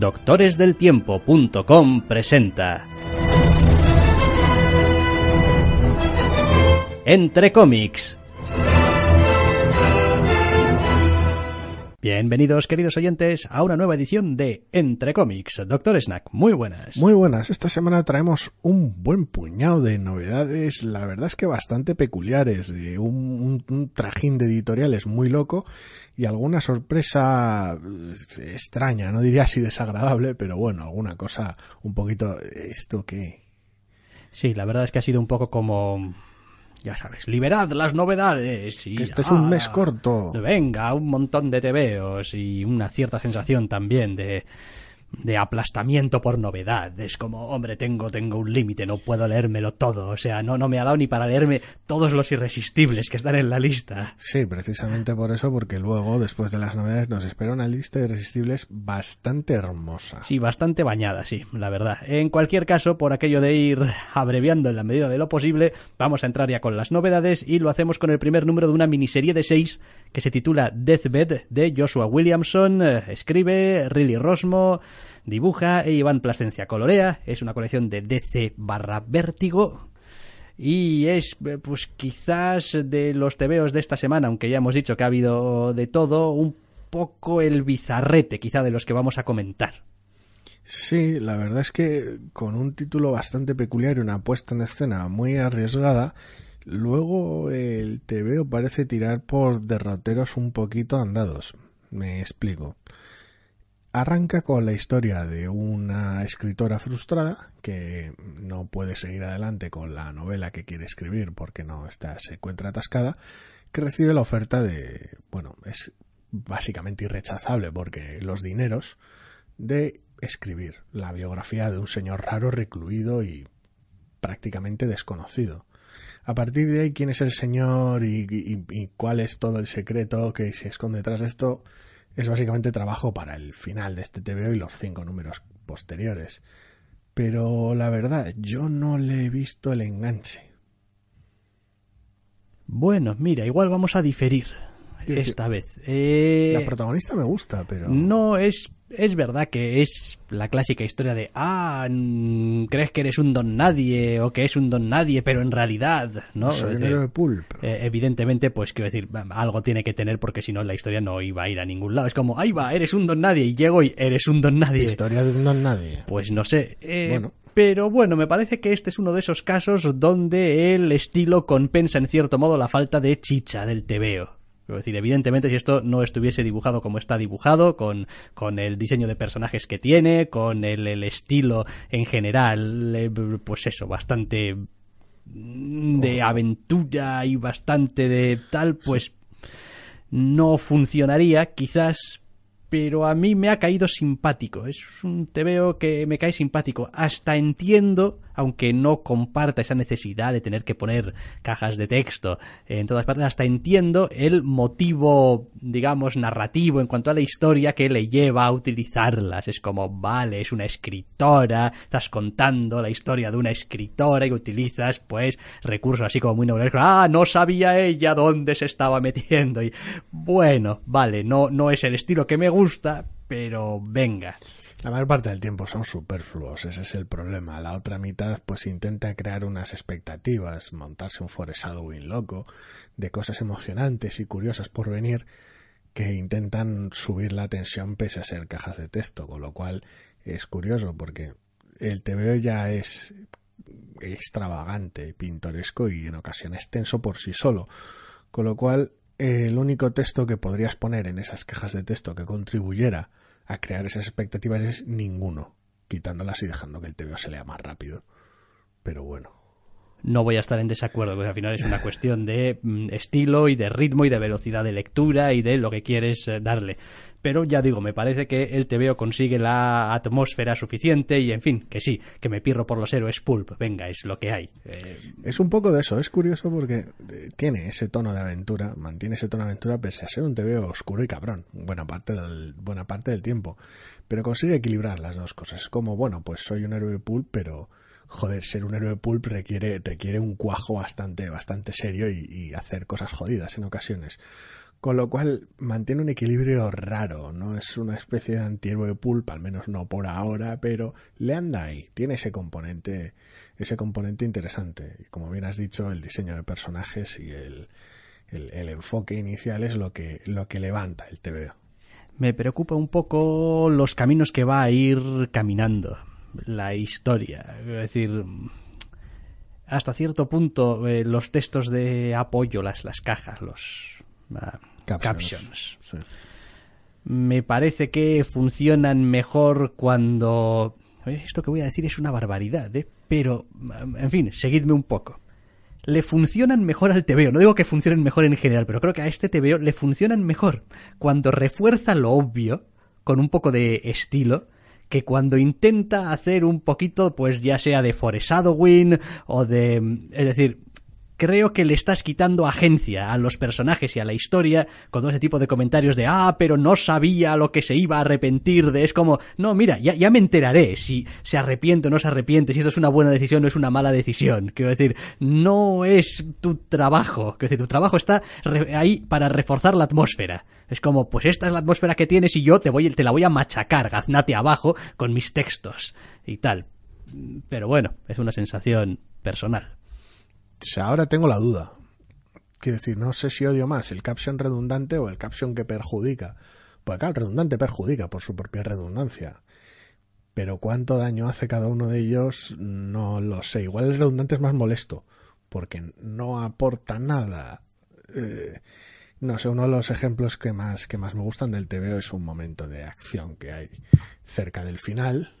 doctoresdeltiempo.com presenta Entre cómics Bienvenidos, queridos oyentes, a una nueva edición de Entre Comics. Doctor Snack, muy buenas. Muy buenas. Esta semana traemos un buen puñado de novedades, la verdad es que bastante peculiares, un, trajín de editoriales muy loco y alguna sorpresa pues, extraña, no diría así desagradable, pero bueno, alguna cosa un poquito... ¿Esto que. Sí, la verdad es que ha sido un poco como ya sabes, liberad las novedades y... Que este es un mes corto. Venga, un montón de tebeos y una cierta sensación también de de aplastamiento por novedad. Es como, hombre, tengo, tengo un límite, no puedo leérmelo todo. O sea, no, no me ha dado ni para leerme todos los irresistibles que están en la lista. Sí, precisamente por eso, porque luego, después de las novedades, nos espera una lista de irresistibles bastante hermosa. Sí, bastante bañada, sí, la verdad. En cualquier caso, por aquello de ir abreviando en la medida de lo posible, vamos a entrar ya con las novedades y lo hacemos con el primer número de una miniserie de seis que se titula Deathbed de Joshua Williamson. Eh, escribe Riley Rosmo dibuja, e Iván Plasencia colorea, es una colección de DC barra vértigo, y es, eh, pues quizás de los tebeos de esta semana, aunque ya hemos dicho que ha habido de todo, un poco el bizarrete, quizá de los que vamos a comentar. Sí, la verdad es que con un título bastante peculiar y una puesta en escena muy arriesgada, luego el tebeo parece tirar por derroteros un poquito andados. Me explico. Arranca con la historia de una escritora frustrada que no puede seguir adelante con la novela que quiere escribir porque no está, se encuentra atascada, que recibe la oferta de, bueno, es básicamente irrechazable porque los dineros de escribir la biografía de un señor raro recluido y prácticamente desconocido. A partir de ahí, quién es el señor y, cuál es todo el secreto que se esconde detrás de esto, es básicamente trabajo para el final de este TV y los cinco números posteriores. Pero la verdad, yo no le he visto el enganche. Bueno, mira, igual vamos a diferir esta vez. la eh, protagonista me gusta, pero... No es es verdad que es la clásica historia de, ah, crees que eres un don nadie o que es un don nadie, pero en realidad, ¿no? Eh, de eh, evidentemente, pues quiero decir, algo tiene que tener porque si no la historia no iba a ir a ningún lado. Es como, ahí va, eres un don nadie y llego y eres un don nadie. Historia de un don nadie. Pues no sé. Eh, pero bueno, me parece que este es uno de esos casos donde el estilo compensa en cierto modo la falta de chicha del tebeo. Es decir, evidentemente, si esto no estuviese dibujado como está dibujado, con, con el diseño de personajes que tiene, con el, el estilo en general, eh, pues eso, bastante mm, de aventura y bastante de tal, pues no funcionaría, quizás, pero a mí me ha caído simpático. Es veo que me cae simpático. Hasta entiendo aunque no comparta esa necesidad de tener que poner cajas de texto en todas partes, hasta entiendo el motivo, digamos, narrativo en cuanto a la historia que le lleva a utilizarlas. Es como, vale, es una escritora, estás contando la historia de una escritora y utilizas, pues, recursos así como muy nobles. Ah, no sabía ella dónde se estaba metiendo. Y, bueno, vale, no, no es el estilo que me gusta, pero venga. La mayor parte del tiempo son superfluos, ese es el problema. La otra mitad pues intenta crear unas expectativas, montarse un foreshadowing loco de cosas emocionantes y curiosas por venir que intentan subir la tensión pese a ser cajas de texto, con lo cual es curioso porque el TVO ya es extravagante, pintoresco y en ocasiones tenso por sí solo, con lo cual el único texto que podrías poner en esas cajas de texto que contribuyera a crear esas expectativas es ninguno, quitándolas y dejando que el TVO se lea más rápido. Pero bueno, no voy a estar en desacuerdo, porque al final es una cuestión de mm, estilo y de ritmo y de velocidad de lectura y de lo que quieres eh, darle. Pero ya digo, me parece que el TVO consigue la atmósfera suficiente y en fin, que sí, que me pirro por los héroes pulp, venga, es lo que hay. Eh, es un poco de eso, es curioso porque eh, tiene ese tono de aventura, mantiene ese tono de aventura pese a ser un TVO oscuro y cabrón, buena parte del, buena parte del tiempo. Pero consigue equilibrar las dos cosas, como bueno, pues soy un héroe pulp, pero joder, ser un héroe pulp requiere, requiere un cuajo bastante, bastante serio y, hacer cosas jodidas en ocasiones con lo cual mantiene un equilibrio raro, no es una especie de antihéroe pulp, al menos no por ahora, pero le anda ahí, tiene ese componente, ese componente interesante. Y como bien has dicho, el diseño de personajes y el, enfoque inicial es lo que, lo que levanta el TVO. Me preocupa un poco los caminos que va a ir caminando la historia. Es decir, hasta cierto punto eh, los textos de apoyo, las, las cajas, los ah, captions, me parece que funcionan mejor cuando... Eh, esto que voy a decir es una barbaridad, ¿eh? pero, en fin, seguidme un poco. Le funcionan mejor al TVO. No digo que funcionen mejor en general, pero creo que a este TVO le funcionan mejor cuando refuerza lo obvio con un poco de estilo que cuando intenta hacer un poquito, pues ya sea de Forest win o de... Es decir, creo que le estás quitando agencia a los personajes y a la historia con todo ese tipo de comentarios de ah, pero no sabía lo que se iba a arrepentir de. Es como, no, mira, ya, me enteraré si se arrepiente o no se arrepiente, si esto es una buena decisión o es una mala decisión. Quiero decir, no es tu trabajo. Quiero decir, tu trabajo está ahí para reforzar la atmósfera. Es como, pues esta es la atmósfera que tienes y yo te voy, te la voy a machacar, gaznate abajo con mis textos y tal. Pero bueno, es una sensación personal ahora tengo la duda. Quiero decir, no sé si odio más el caption redundante o el caption que perjudica. Pues claro, el redundante perjudica por su propia redundancia. Pero cuánto daño hace cada uno de ellos, no lo sé. Igual el redundante es más molesto, porque no aporta nada. Eh, no sé, uno de los ejemplos que más, que más me gustan del TVO es un momento de acción que hay cerca del final,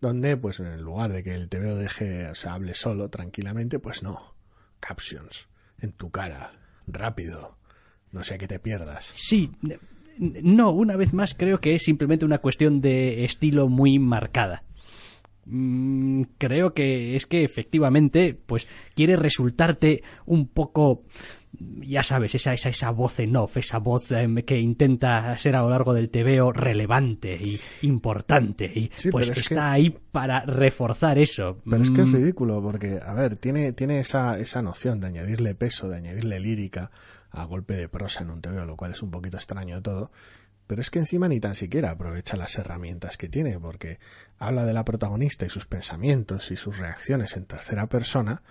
donde, pues en lugar de que el TVO deje, o sea, hable solo tranquilamente, pues no captions en tu cara, rápido. No sea que te pierdas. Sí, no, una vez más creo que es simplemente una cuestión de estilo muy marcada. Mm, creo que es que efectivamente, pues quiere resultarte un poco ya sabes, esa, esa, esa voz en off, esa voz em, que intenta ser a lo largo del TVO relevante y importante. Y pues está ahí para reforzar eso. Pero es que es mm. ridículo, porque, a ver, tiene, tiene esa, esa noción de añadirle peso, de añadirle lírica a golpe de prosa en un TVO, lo cual es un poquito extraño todo. Pero es que encima ni tan siquiera aprovecha las herramientas que tiene, porque habla de la protagonista y sus pensamientos y sus reacciones en tercera persona,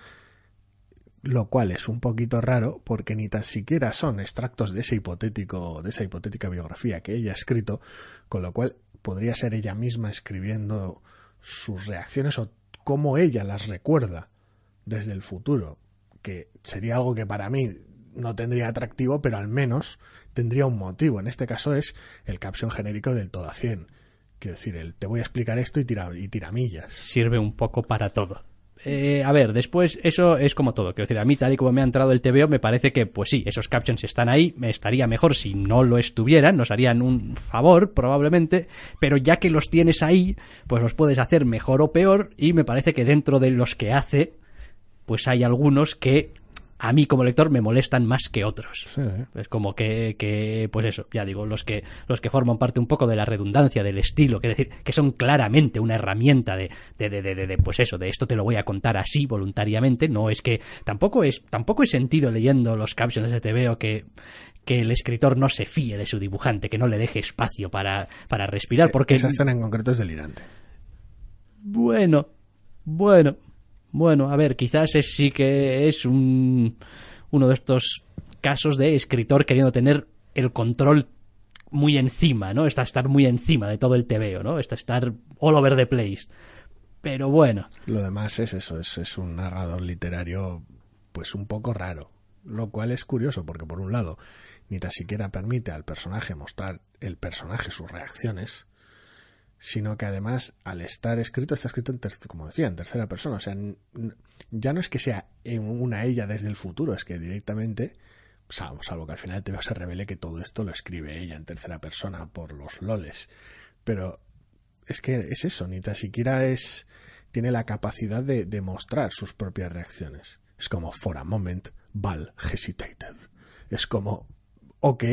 lo cual es un poquito raro porque ni tan siquiera son extractos de ese hipotético de esa hipotética biografía que ella ha escrito, con lo cual podría ser ella misma escribiendo sus reacciones o cómo ella las recuerda desde el futuro, que sería algo que para mí no tendría atractivo, pero al menos tendría un motivo. En este caso es el caption genérico del todo a cien Quiero decir, el te voy a explicar esto y, y tiramillas. Sirve un poco para todo. Eh, a ver, después eso es como todo. Quiero decir, a mí tal y como me ha entrado el TVO, me parece que, pues sí, esos captions están ahí, me estaría mejor si no lo estuvieran, nos harían un favor probablemente, pero ya que los tienes ahí, pues los puedes hacer mejor o peor y me parece que dentro de los que hace, pues hay algunos que a mí como lector me molestan más que otros. Es como que, pues eso, ya digo, los que, los que forman parte un poco de la redundancia, del estilo, que decir, que son claramente una herramienta de, de, de, de, pues eso, de esto te lo voy a contar así voluntariamente, no es que tampoco es, tampoco he sentido leyendo los captions de TVO que, que el escritor no se fíe de su dibujante, que no le deje espacio para, para respirar, e, porque... Esa escena en concreto es delirante. Bueno, bueno, bueno, a ver, quizás es, sí que es un, uno de estos casos de escritor queriendo tener el control muy encima, ¿no? Está estar muy encima de todo el TVO, ¿no? Está estar all over the place. Pero bueno. Lo demás es eso, es un narrador literario pues un poco raro. Lo cual es curioso porque por un lado, ni tan siquiera permite al personaje mostrar el personaje sus reacciones, sino que además al estar escrito está escrito en como decía en tercera persona, o sea, ya no es que sea en una ella desde el futuro, es que directamente salvo, que al final te se revele que todo esto lo escribe ella en tercera persona por los loles, pero es que es eso, ni tan siquiera es tiene la capacidad de, de mostrar sus propias reacciones. Es como for a moment Val hesitated. Es como ok,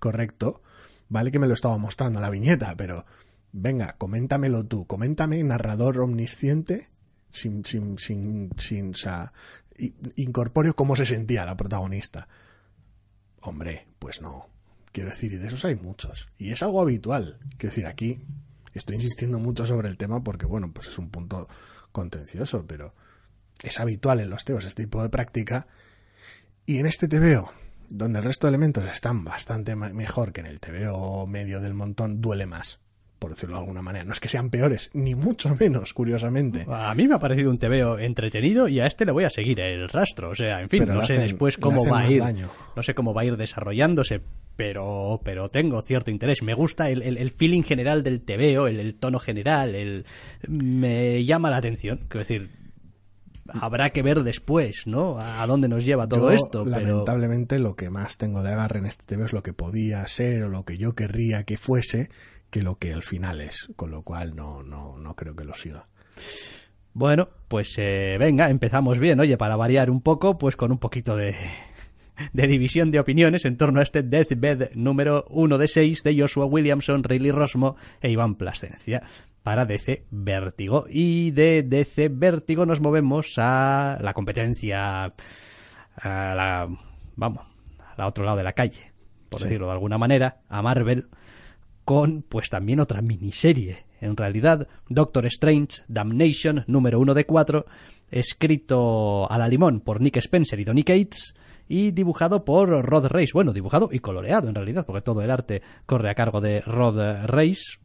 correcto, vale que me lo estaba mostrando la viñeta, pero Venga, coméntamelo tú, coméntame, narrador omnisciente, sin, sin, sin, sin, cómo se sentía la protagonista. Hombre, pues no. Quiero decir, y de esos hay muchos. Y es algo habitual. Quiero decir, aquí estoy insistiendo mucho sobre el tema porque, bueno, pues es un punto contencioso, pero es habitual en los teos este tipo de práctica. Y en este TVO, donde el resto de elementos están bastante mejor que en el TVO medio del montón, duele más por decirlo de alguna manera. No es que sean peores, ni mucho menos, curiosamente. A mí me ha parecido un TVO entretenido y a este le voy a seguir el rastro. O sea, en fin, no sé después cómo va a ir. No sé cómo va a ir desarrollándose, pero, pero tengo cierto interés. Me gusta el, feeling general del TVO, el, tono general, el me llama la atención. Quiero decir, habrá que ver después, ¿no? A dónde nos lleva todo esto. Lamentablemente, lo que más tengo de agarre en este TV es lo que podía ser o lo que yo querría que fuese, que lo que al final es, con lo cual no, no, no creo que lo siga. Bueno, pues eh, venga, empezamos bien, oye, para variar un poco, pues con un poquito de, de división de opiniones en torno a este Deathbed número 1 de 6 de Joshua Williamson, Riley Rosmo e Iván Plasencia... para DC Vértigo. Y de DC Vértigo nos movemos a la competencia, a la, vamos, al otro lado de la calle, por decirlo de alguna manera, a Marvel con pues también otra miniserie. En realidad, Doctor Strange Damnation número 1 de cuatro escrito a la limón por Nick Spencer y Donny Cates y dibujado por Rod Reis. Bueno, dibujado y coloreado en realidad, porque todo el arte corre a cargo de Rod Reis,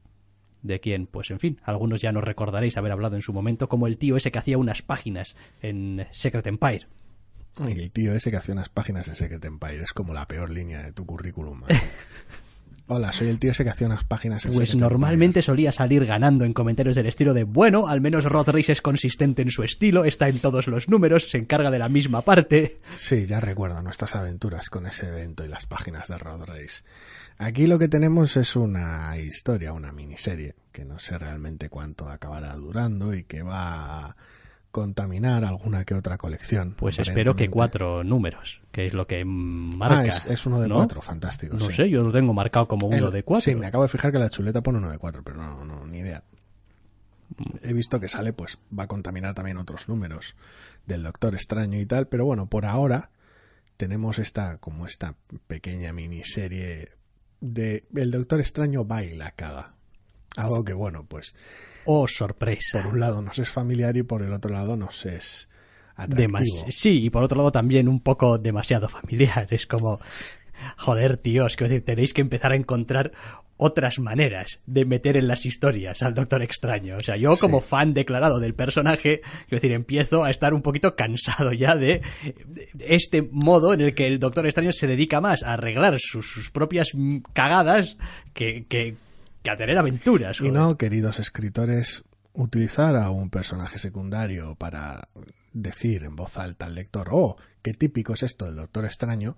de quien, pues en fin, algunos ya nos recordaréis haber hablado en su momento, como el tío ese que hacía unas páginas en Secret Empire. El tío ese que hacía unas páginas en Secret Empire es como la peor línea de tu currículum. Hola, soy el tío ese que hacía unas páginas. Pues normalmente solía salir ganando en comentarios del estilo de bueno, al menos Rod es consistente en su estilo, está en todos los números, se encarga de la misma parte. Sí, ya recuerdo nuestras aventuras con ese evento y las páginas de Rod Aquí lo que tenemos es una historia, una miniserie, que no sé realmente cuánto acabará durando y que va contaminar alguna que otra colección. Pues espero que cuatro números, que es lo que marca. Ah, es, uno de cuatro, fantástico. No sé, yo lo tengo marcado como uno de cuatro. Sí, me acabo de fijar que la chuleta pone uno de cuatro, pero no, no ni idea. He visto que sale, pues va a contaminar también otros números del Doctor Extraño y tal, pero bueno, por ahora tenemos esta, como esta pequeña miniserie de El Doctor Extraño baila caga. Algo que, bueno, pues Oh, sorpresa. Por un lado nos es familiar y por el otro lado nos es atractivo. sí, y por otro lado también un poco demasiado familiar. Es como, joder, tíos, que tenéis que empezar a encontrar otras maneras de meter en las historias al Doctor Extraño. O sea, yo como fan declarado del personaje, quiero decir, empiezo a estar un poquito cansado ya de, este modo en el que el Doctor Extraño se dedica más a arreglar sus, sus propias cagadas que, que aventuras. Y no, queridos escritores, utilizar a un personaje secundario para decir en voz alta al lector, oh, qué típico es esto del Doctor Extraño,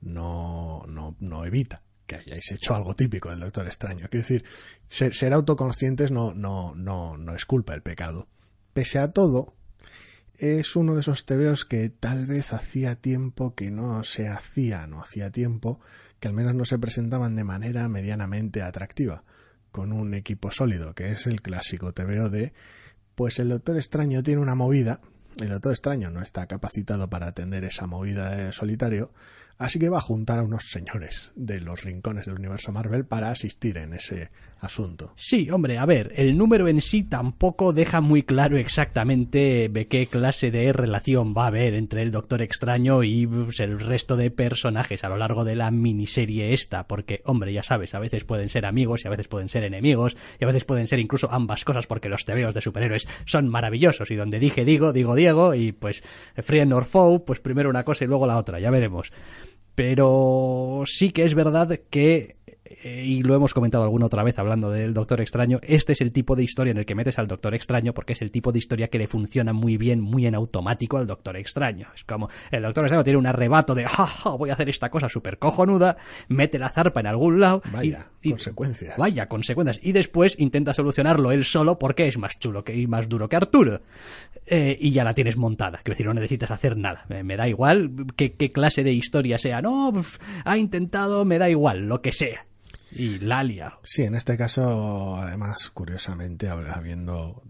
no, no, evita que hayáis hecho algo típico del Doctor Extraño. Quiero decir, ser, autoconscientes no, no, no, no es culpa el pecado. Pese a todo, es uno de esos tebeos que tal vez hacía tiempo que no se hacía, no hacía tiempo que al menos no se presentaban de manera medianamente atractiva, con un equipo sólido, que es el clásico TVO pues el Doctor Extraño tiene una movida, el Doctor Extraño no está capacitado para atender esa movida eh, solitario, Así que va a juntar a unos señores de los rincones del universo Marvel para asistir en ese asunto. Sí, hombre, a ver, el número en sí tampoco deja muy claro exactamente de qué clase de relación va a haber entre el Doctor Extraño y pues, el resto de personajes a lo largo de la miniserie esta, porque, hombre, ya sabes, a veces pueden ser amigos y a veces pueden ser enemigos y a veces pueden ser incluso ambas cosas porque los tebeos de superhéroes son maravillosos y donde dije digo, digo Diego y pues Friend or Foe, pues primero una cosa y luego la otra, ya veremos. Pero sí que es verdad que y lo hemos comentado alguna otra vez hablando del Doctor Extraño, este es el tipo de historia en el que metes al Doctor Extraño porque es el tipo de historia que le funciona muy bien, muy en automático al Doctor Extraño. Es como el Doctor Extraño tiene un arrebato de, ah, ah, voy a hacer esta cosa súper cojonuda, mete la zarpa en algún lado. Vaya, y, consecuencias. Vaya, consecuencias. Y después intenta solucionarlo él solo porque es más chulo que, y más duro que Arturo. Eh, y ya la tienes montada, quiero decir, no necesitas hacer nada. Me, da igual qué, clase de historia sea. No, ha intentado, me da igual, lo que sea y Lalia. Sí, en este caso, además, curiosamente, habiendo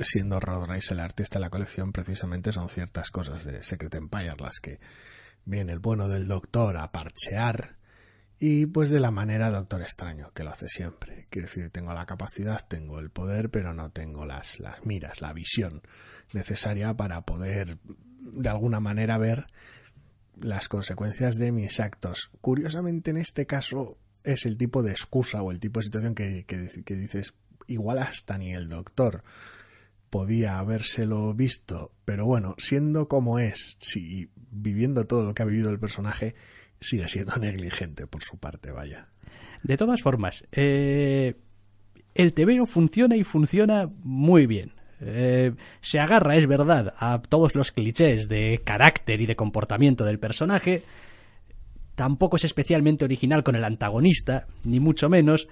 siendo Rod Rice el artista de la colección, precisamente son ciertas cosas de Secret Empire las que viene el bueno del Doctor a parchear y pues de la manera Doctor Extraño, que lo hace siempre. Quiere decir, tengo la capacidad, tengo el poder, pero no tengo las, las miras, la visión necesaria para poder de alguna manera ver las consecuencias de mis actos. Curiosamente en este caso es el tipo de excusa o el tipo de situación que, dices, igual hasta ni el doctor podía habérselo visto, pero bueno, siendo como es, si viviendo todo lo que ha vivido el personaje, sigue siendo negligente por su parte, vaya. De todas formas, eh, el TVO funciona y funciona muy bien. Eh, se agarra, es verdad, a todos los clichés de carácter y de comportamiento del personaje, tampoco es especialmente original con el antagonista, ni mucho menos,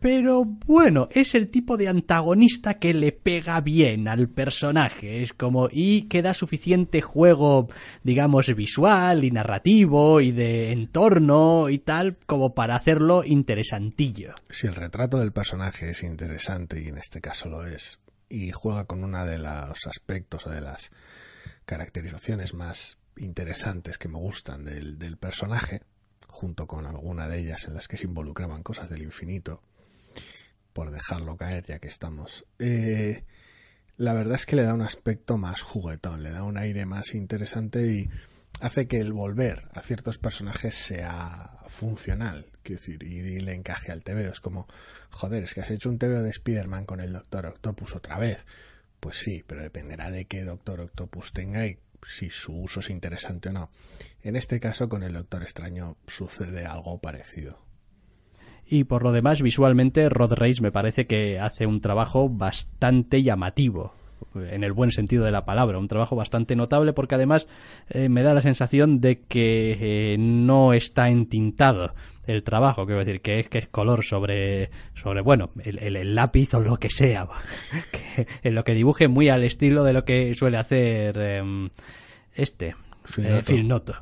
pero bueno, es el tipo de antagonista que le pega bien al personaje, es como y que da suficiente juego, digamos, visual y narrativo y de entorno y tal como para hacerlo interesantillo. Si el retrato del personaje es interesante y en este caso lo es y juega con uno de los aspectos o de las caracterizaciones más interesantes que me gustan del, del personaje, junto con alguna de ellas en las que se involucraban cosas del infinito, por dejarlo caer ya que estamos. Eh, la verdad es que le da un aspecto más juguetón, le da un aire más interesante y hace que el volver a ciertos personajes sea funcional, es decir, y, le encaje al TVO. Es como, joder, es que has hecho un TVO de Spider-Man con el Doctor Octopus otra vez. Pues sí, pero dependerá de qué Doctor Octopus tenga y si su uso es interesante o no. En este caso, con el Doctor Extraño sucede algo parecido. Y por lo demás, visualmente, Rod Reis me parece que hace un trabajo bastante llamativo en el buen sentido de la palabra. Un trabajo bastante notable porque además eh, me da la sensación de que eh, no está entintado el trabajo, quiero decir, que es que es color sobre, sobre bueno, el, lápiz o lo que sea, en lo que dibuje muy al estilo de lo que suele hacer em, este, este, Noto.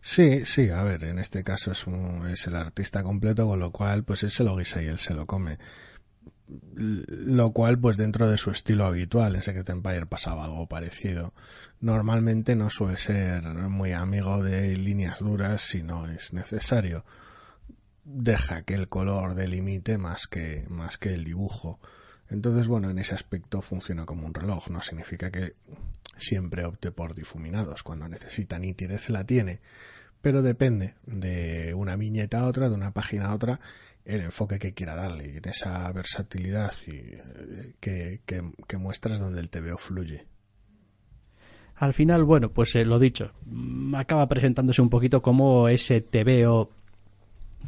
Sí, sí, a ver, en este caso es, es el artista completo, con lo cual pues él se lo guisa y él se lo come lo cual pues dentro de su estilo habitual en Secret Empire pasaba algo parecido normalmente no suele ser muy amigo de líneas duras si no es necesario deja que el color delimite más que más que el dibujo entonces bueno en ese aspecto funciona como un reloj no significa que siempre opte por difuminados cuando necesita nitidez la tiene pero depende de una viñeta a otra de una página a otra el enfoque que quiera darle en esa versatilidad y, eh, que, que, muestras donde el TVO fluye. Al final, bueno, pues eh, lo dicho, mm, acaba presentándose un poquito como ese TVO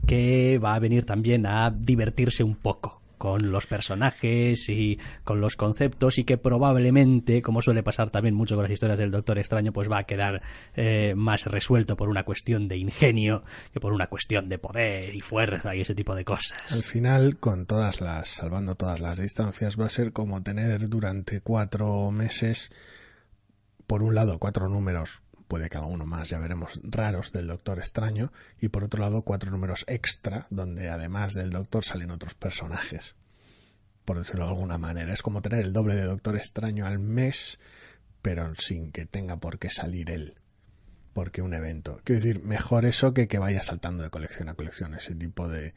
que va a venir también a divertirse un poco con los personajes y con los conceptos y que probablemente, como suele pasar también mucho con las historias del Doctor Extraño, pues va a quedar eh, más resuelto por una cuestión de ingenio que por una cuestión de poder y fuerza y ese tipo de cosas. Al final, con todas las, salvando todas las distancias, va a ser como tener durante cuatro meses, por un lado, cuatro números puede que uno más, ya veremos, raros del Doctor Extraño, y por otro lado cuatro números extra, donde además del Doctor salen otros personajes, por decirlo de alguna manera. Es como tener el doble de Doctor Extraño al mes, pero sin que tenga por qué salir él, porque un evento. Quiero decir, mejor eso que que vaya saltando de colección a colección, ese tipo de,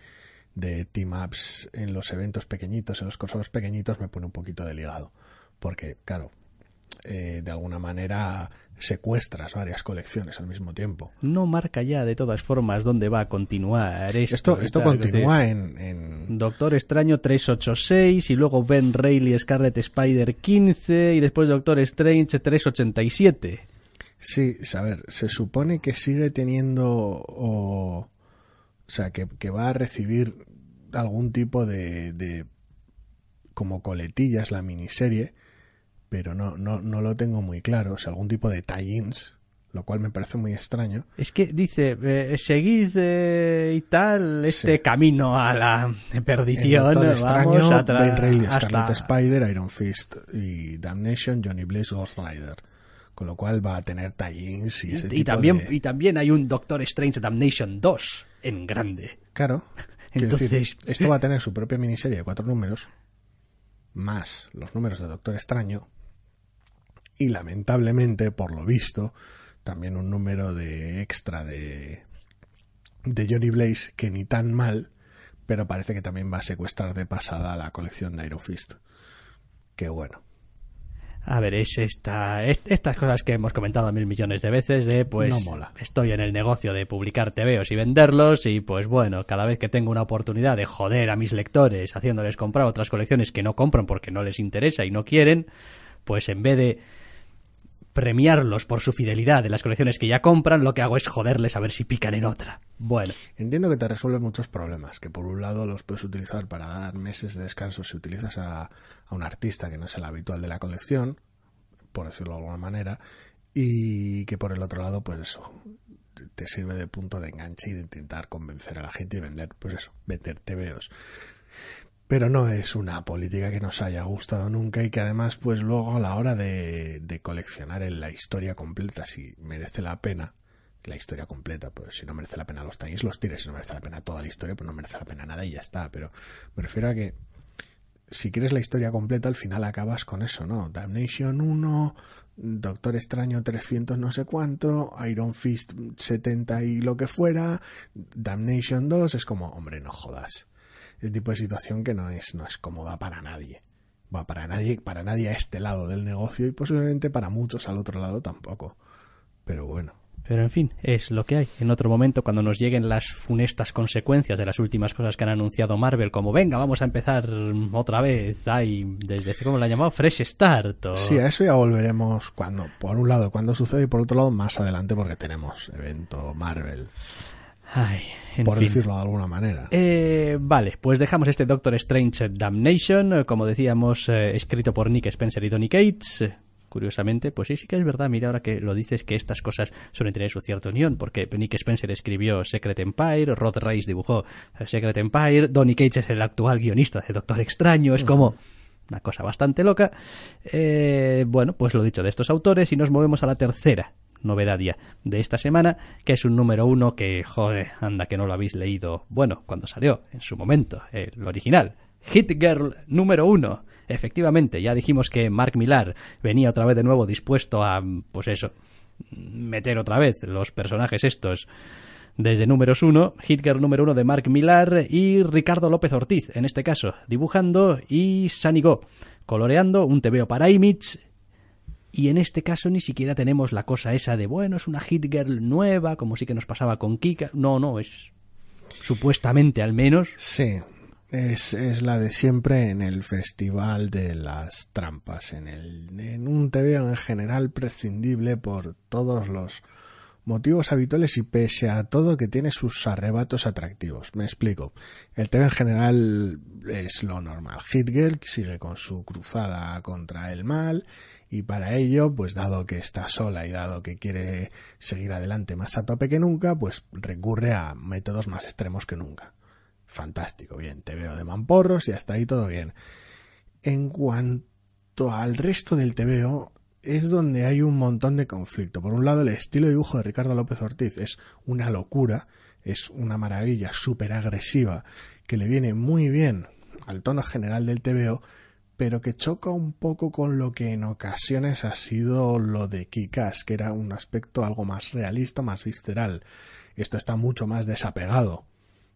de team-ups en los eventos pequeñitos, en los cursos pequeñitos, me pone un poquito de ligado. Porque, claro, eh, de alguna manera secuestras varias colecciones al mismo tiempo. No marca ya de todas formas dónde va a continuar esto. Esto, continúa en, Doctor Extraño 386 y luego Ben Reilly Scarlet Spider 15 y después Doctor Strange 387. Sí, a ver, se supone que sigue teniendo o, sea, que, va a recibir algún tipo de, como coletillas la miniserie pero no, no, no lo tengo muy claro. O sea, algún tipo de tie-ins, lo cual me parece muy extraño. Es que dice, eh, seguid eh, y tal este camino a la perdición. Vamos extraño, Ben Scarlet Spider, Iron Fist y Damnation, Johnny Blaze, Ghost Rider con lo cual va a tener tie-ins y ese y, tipo también, de... Y también hay un Doctor Strange Damnation 2 en grande. Claro. Entonces... esto va a tener su propia miniserie de cuatro números, más los números de Doctor Extraño, y lamentablemente, por lo visto, también un número de extra de, de Johnny Blaze que ni tan mal, pero parece que también va a secuestrar de pasada la colección de Iron Fist. Qué bueno. A ver, es esta, estas cosas que hemos comentado mil millones de veces de, pues, estoy en el negocio de publicar TVOs y venderlos y, pues, bueno, cada vez que tengo una oportunidad de joder a mis lectores haciéndoles comprar otras colecciones que no compran porque no les interesa y no quieren, pues, en vez de premiarlos por su fidelidad en las colecciones que ya compran, lo que hago es joderles a ver si pican en otra. Bueno. Entiendo que te resuelve muchos problemas, que por un lado los puedes utilizar para dar meses de descanso si utilizas a, a un artista que no es el habitual de la colección, por decirlo de alguna manera, y que por el otro lado, pues eso, te sirve de punto de enganche y de intentar convencer a la gente y vender, pues eso, vender TVOs pero no es una política que nos haya gustado nunca y que además pues luego a la hora de, coleccionar en la historia completa si merece la pena la historia completa, pues si no merece la pena los times los tires, si no merece la pena toda la historia pues no merece la pena nada y ya está, pero me refiero a que si quieres la historia completa al final acabas con eso, ¿no? Damnation 1, Doctor Extraño 300 no sé cuánto, Iron Fist 70 y lo que fuera, Damnation 2 es como, hombre no jodas el tipo de situación que no es, no es cómoda para nadie. Va para nadie, para nadie a este lado del negocio y posiblemente para muchos al otro lado tampoco. Pero bueno. Pero en fin, es lo que hay. En otro momento, cuando nos lleguen las funestas consecuencias de las últimas cosas que han anunciado Marvel, como venga, vamos a empezar otra vez, hay, desde cómo lo han llamado, Fresh Start. Sí, a eso ya volveremos cuando, por un lado, cuando sucede y por otro lado, más adelante, porque tenemos evento Marvel por decirlo de alguna manera. Eh, vale, pues dejamos este Doctor Strange Damnation, eh, como decíamos, eh, escrito por Nick Spencer y Donny Cates. Curiosamente, pues sí, sí que es verdad, mira, ahora que lo dices, que estas cosas suelen tener su cierta unión, porque Nick Spencer escribió Secret Empire, Rod Reis dibujó Secret Empire, Donny Cates es el actual guionista de Doctor Extraño, es mm. como una cosa bastante loca. bueno, pues lo dicho de estos autores y nos movemos a la tercera novedadía de esta semana, que es un número uno que, joder, anda que no lo habéis leído, bueno, cuando salió, en su momento, el original. Hit Girl número uno. Efectivamente, ya dijimos que Mark Millar venía otra vez de nuevo dispuesto a, pues eso, meter otra vez los personajes estos desde números Hit Girl número uno de Mark Millar y Ricardo López Ortiz, en este caso, dibujando y Sanigo, coloreando un tebeo para Image y en este caso ni siquiera tenemos la cosa esa de, bueno, es una hit girl nueva, como sí que nos pasaba con Kika. No, no, es supuestamente al menos. Sí, es, es la de siempre en el festival de las trampas, en, el, en un TV en general prescindible por todos los motivos habituales y pese a todo que tiene sus arrebatos atractivos. Me explico. El TV en general es lo normal. ...Hit Girl sigue con su cruzada contra el mal y para ello, pues dado que está sola y dado que quiere seguir adelante más a tope que nunca, pues recurre a métodos más extremos que nunca. Fantástico, bien, te veo de mamporros y hasta ahí todo bien. En cuanto al resto del te veo, es donde hay un montón de conflicto. Por un lado, el estilo de dibujo de Ricardo López Ortiz es una locura, es una maravilla súper agresiva, que le viene muy bien al tono general del veo pero que choca un poco con lo que en ocasiones ha sido lo de Kikas, que era un aspecto algo más realista, más visceral. Esto está mucho más desapegado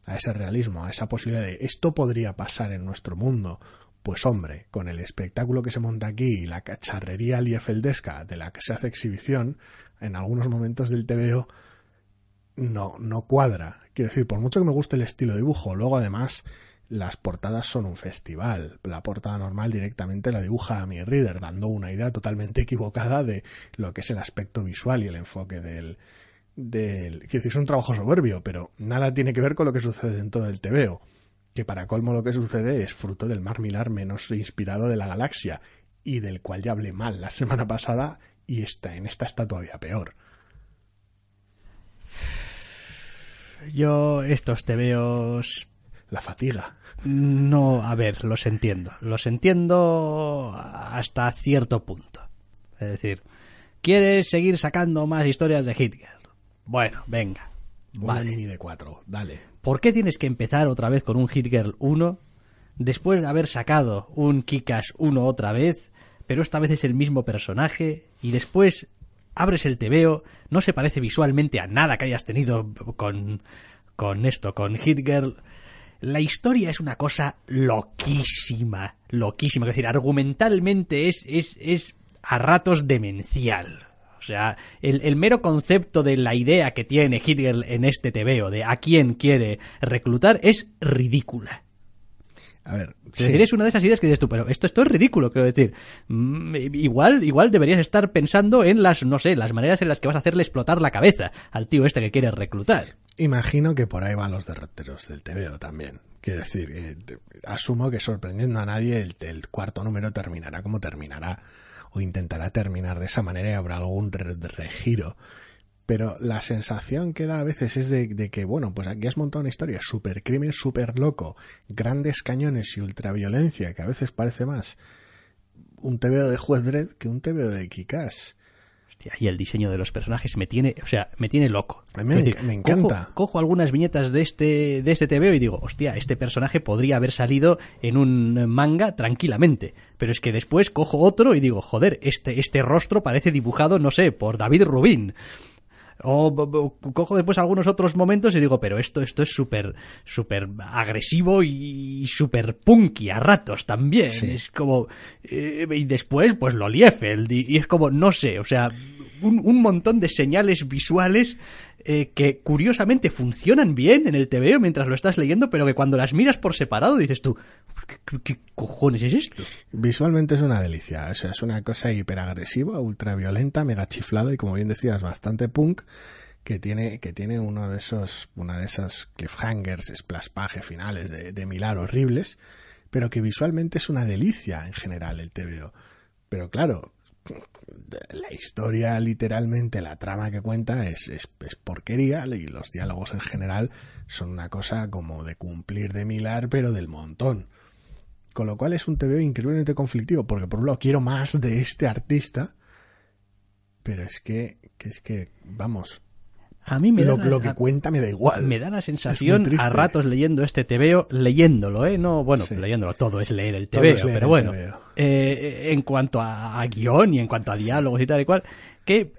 a ese realismo, a esa posibilidad de esto podría pasar en nuestro mundo. Pues hombre, con el espectáculo que se monta aquí y la cacharrería liefeldesca de la que se hace exhibición, en algunos momentos del TVO no, no cuadra. Quiero decir, por mucho que me guste el estilo de dibujo, luego además las portadas son un festival. La portada normal directamente la dibuja a mi reader, dando una idea totalmente equivocada de lo que es el aspecto visual y el enfoque del. del que es un trabajo soberbio, pero nada tiene que ver con lo que sucede dentro del tebeo. Que para colmo lo que sucede es fruto del mar milar menos inspirado de la galaxia, y del cual ya hablé mal la semana pasada, y está, en esta está todavía peor. Yo estos tebeos la fatiga. No, a ver, los entiendo. Los entiendo hasta cierto punto. Es decir, ¿quieres seguir sacando más historias de Girl? Bueno, venga. Una mini de cuatro, dale. ¿Por qué tienes que empezar otra vez con un Hit Girl 1 después de haber sacado un Kikas 1 otra vez, pero esta vez es el mismo personaje y después abres el tebeo, no se parece visualmente a nada que hayas tenido con con esto, con Hit Girl la historia es una cosa loquísima, loquísima. Es decir, argumentalmente es, es, es a ratos demencial. O sea, el, mero concepto de la idea que tiene Hitler en este o de a quién quiere reclutar, es ridícula. A ver, Sí. es una de esas ideas que dices tú, pero esto, esto es ridículo, quiero decir. Mm, igual, igual deberías estar pensando en las, no sé, las maneras en las que vas a hacerle explotar la cabeza al tío este que quieres reclutar. Imagino que por ahí van los derroteros del TVO también. Quiero decir, eh, asumo que sorprendiendo a nadie, el, cuarto número terminará como terminará. O intentará terminar de esa manera y habrá algún regiro pero la sensación que da a veces es de, que, bueno, pues aquí has montado una historia supercrimen, crimen, loco, grandes cañones y ultraviolencia, que a veces parece más un TVO de Juez Dredd que un TVO de Kikash. Hostia, y el diseño de los personajes me tiene, o sea, me tiene loco. A me, encanta. Cojo, algunas viñetas de este, de este TVO y digo, hostia, este personaje podría haber salido en un manga tranquilamente. Pero es que después cojo otro y digo, joder, este, este rostro parece dibujado, no sé, por David Rubin. O, cojo después algunos otros momentos y digo, pero esto, esto es súper, súper agresivo y súper punky a ratos también. Es como, eh, y después pues lo Liefeld y, y es como, no sé, o sea, un montón de señales visuales eh, que curiosamente funcionan bien en el TVO mientras lo estás leyendo, pero que cuando las miras por separado dices tú, pues, ¿qué, cojones es esto? Visualmente es una delicia, o sea, es una cosa hiperagresiva, ultraviolenta, mega chiflada y como bien decías, bastante punk que tiene, que tiene uno de esos, una de esos cliffhangers, esplaspage finales de, de Milar horribles, pero que visualmente es una delicia en general el TVO. Pero claro, la historia literalmente, la trama que cuenta es, es, porquería y los diálogos en general son una cosa como de cumplir de milar pero del montón. Con lo cual es un TVO increíblemente conflictivo porque por un lado quiero más de este artista, pero es que, es que, vamos, a mí lo, lo que cuenta me da igual. Me da la sensación a ratos leyendo este tebeo, leyéndolo, ¿eh? No, bueno, leyéndolo todo es leer el tebeo, pero bueno. Eh, en cuanto a, guión y en cuanto a diálogos y tal y cual, que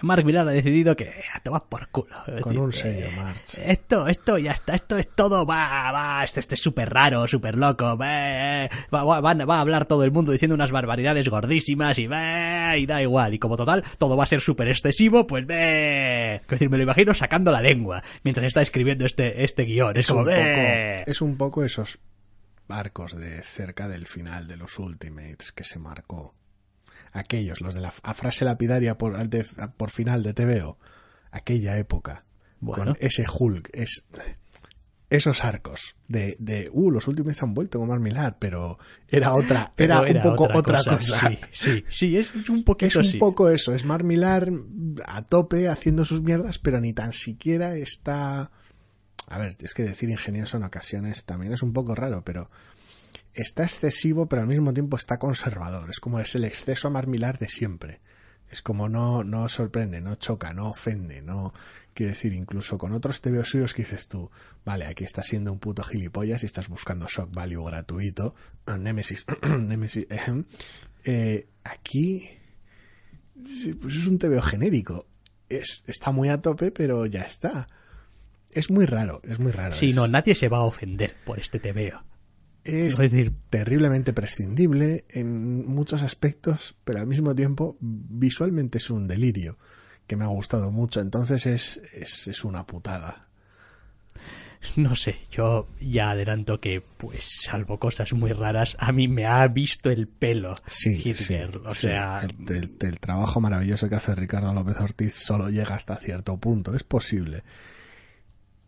Mark Millar ha decidido que ah, te vas por culo. Con un sello, eh, March. Esto, esto ya está, esto es todo, va, va, esto, es súper raro, súper loco, va, va, a hablar todo el mundo diciendo unas barbaridades gordísimas y va, y da igual. Y como total, todo va a ser súper excesivo, pues ve. Es decir, me lo imagino sacando la lengua mientras está escribiendo este, este guión. Es, un poco, es un poco esos arcos de cerca del final de los Ultimates que se marcó. Aquellos, los de la frase lapidaria por, final de TVO. Aquella época. ese Hulk. Es, esos arcos de, de uh, los Ultimates han vuelto con Mar pero era otra, era, un poco otra, cosa. Sí, sí, es, un Es un poco eso, es Mar a tope haciendo sus mierdas, pero ni tan siquiera está a ver, es que decir ingenioso en ocasiones también es un poco raro, pero está excesivo, pero al mismo tiempo está conservador. Es como es el exceso marmilar de siempre. Es como no, no sorprende, no choca, no ofende, no. Quiero decir, incluso con otros tebeos suyos que dices tú, vale, aquí estás siendo un puto gilipollas y estás buscando shock value gratuito. Ah, Nemesis, Nemesis, eh, aquí. Pues es un tebeo genérico. está muy a tope, pero ya está es muy raro, es muy raro. si no, nadie se va a ofender por este TVO. Es, es decir, terriblemente prescindible en muchos aspectos, pero al mismo tiempo visualmente es un delirio que me ha gustado mucho. Entonces es, es, es una putada. No sé, yo ya adelanto que, pues, salvo cosas muy raras, a mí me ha visto el pelo sí, Hitler. o sea. del el, trabajo maravilloso que hace Ricardo López Ortiz solo llega hasta cierto punto. Es posible.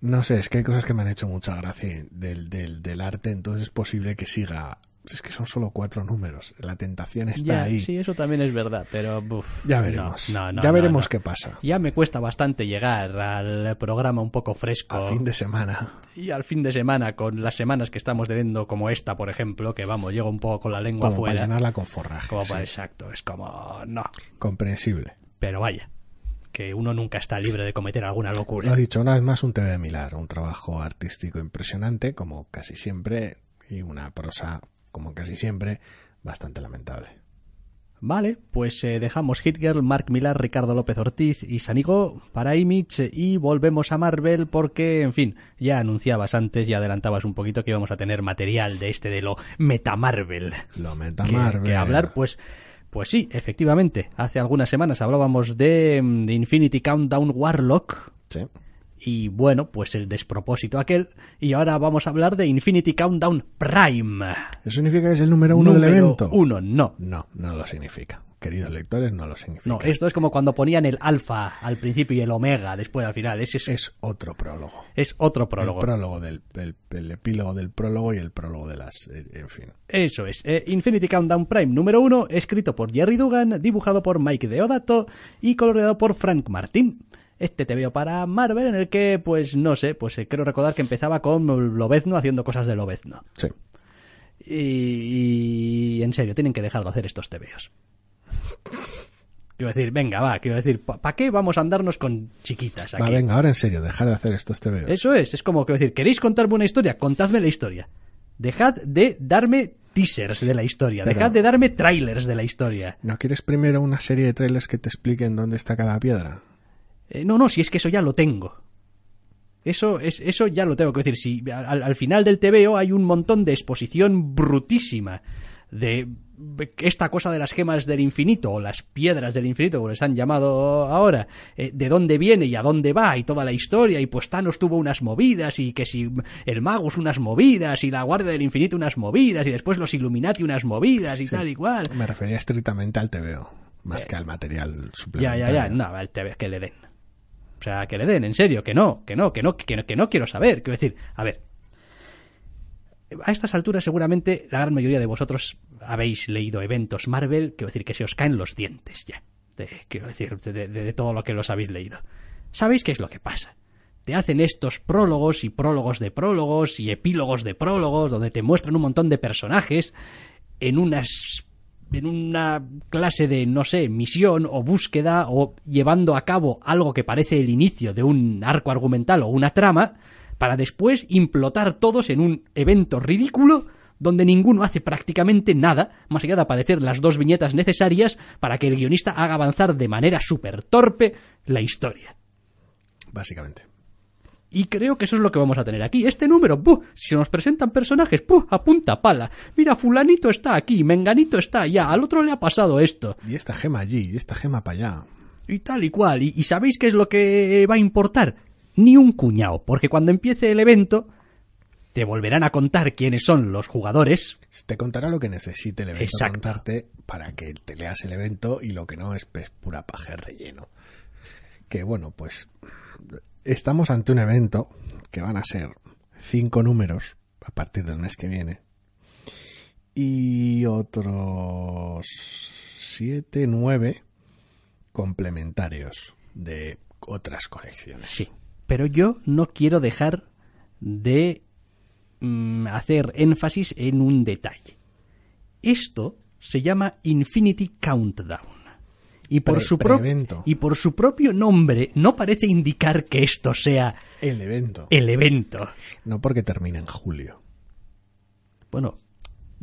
No sé, es que hay cosas que me han hecho mucha gracia del, del, arte, entonces es posible que siga es que son solo cuatro números. La tentación está ya, ahí. Sí, eso también es verdad, pero ya veremos. ya veremos qué pasa. Ya me cuesta bastante llegar al programa un poco fresco. Al fin de semana. Y al fin de semana, con las semanas que estamos teniendo, como esta, por ejemplo, que vamos, llego un poco con la lengua como Para llenarla con forraje. exacto, es como. No. Comprensible. Pero vaya que uno nunca está libre de cometer alguna locura. Lo ha dicho una vez más un TV de Milar, un trabajo artístico impresionante, como casi siempre, y una prosa, como casi siempre, bastante lamentable. Vale, pues eh, dejamos Hitgirl, Mark Millar, Ricardo López Ortiz y Sanigo para Image y volvemos a Marvel porque, en fin, ya anunciabas antes y adelantabas un poquito que íbamos a tener material de este de lo Meta Marvel. Lo Meta Marvel que hablar, pues pues sí, efectivamente. Hace algunas semanas hablábamos mm, de, Infinity Countdown Warlock. Sí. Y bueno, pues el despropósito aquel. Y ahora vamos a hablar de Infinity Countdown Prime. ¿Eso significa que es el número uno del evento? Uno, no. No, no lo significa queridos lectores, no lo significa. No, esto es como cuando ponían el alfa al principio y el omega después al final. Ese es, otro prólogo. Es otro prólogo. El prólogo del el, epílogo del prólogo y el prólogo de las. Eh, en fin. Eso es. Eh, Infinity Countdown Prime número uno, escrito por Jerry Dugan, dibujado por Mike Deodato y coloreado por Frank Martín. este te veo para Marvel en el que, pues no sé, pues eh, creo recordar que empezaba con Lobezno haciendo cosas de Lobezno. Sí. Y, en serio, tienen que dejar de hacer estos tebeos. Quiero decir, venga, va, quiero decir, ¿para qué vamos a andarnos con chiquitas Va, venga, ahora en serio, dejar de hacer estos tebeos. Eso es, es como, que decir, ¿queréis contarme una historia? Contadme la historia. Dejad de darme teasers de la historia, dejad de darme trailers de la historia. ¿No quieres primero una serie de trailers que te expliquen dónde está cada piedra? Eh, no, no, si es que eso ya lo tengo. Eso, es, eso ya lo tengo que decir. Si al, final del TVO hay un montón de exposición brutísima de esta cosa de las gemas del infinito o las piedras del infinito como les han llamado ahora eh, de dónde viene y a dónde va y toda la historia y pues Thanos tuvo unas movidas y que si el Magus unas movidas y la Guardia del Infinito unas movidas y después los Illuminati unas movidas y tal y cual me refería estrictamente al TVO más eh, que al material suplementario ya ya ya no al TVO que le den o sea que le den en serio que no que no que no, que no quiero saber quiero decir a ver a estas alturas seguramente la gran mayoría de vosotros habéis leído eventos Marvel, quiero decir que se os caen los dientes ya, quiero decir, de, todo lo que los habéis leído. Sabéis qué es lo que pasa. Te hacen estos prólogos y prólogos de prólogos y epílogos de prólogos, donde te muestran un montón de personajes en unas en una clase de, no sé, misión o búsqueda o llevando a cabo algo que parece el inicio de un arco argumental o una trama, para después implotar todos en un evento ridículo donde ninguno hace prácticamente nada, más allá de aparecer las dos viñetas necesarias para que el guionista haga avanzar de manera súper torpe la historia. Básicamente. Y creo que eso es lo que vamos a tener aquí. Este número, si se nos presentan personajes, a apunta pala. Mira, fulanito está aquí, menganito está allá, al otro le ha pasado esto. Y esta gema allí, y esta gema para allá. Y tal y cual. ¿Y sabéis qué es lo que va a importar? ni un cuñado, porque cuando empiece el evento te volverán a contar quiénes son los jugadores. Te contará lo que necesite el evento contarte para que te leas el evento y lo que no es pues, pura paje relleno. Que bueno, pues estamos ante un evento que van a ser cinco números a partir del mes que viene y otros siete, nueve complementarios de otras colecciones. Sí. Pero yo no quiero dejar de mm, hacer énfasis en un detalle. Esto se llama Infinity Countdown. Y por, su y por su propio nombre no parece indicar que esto sea el evento. El evento. No porque termina en julio. Bueno,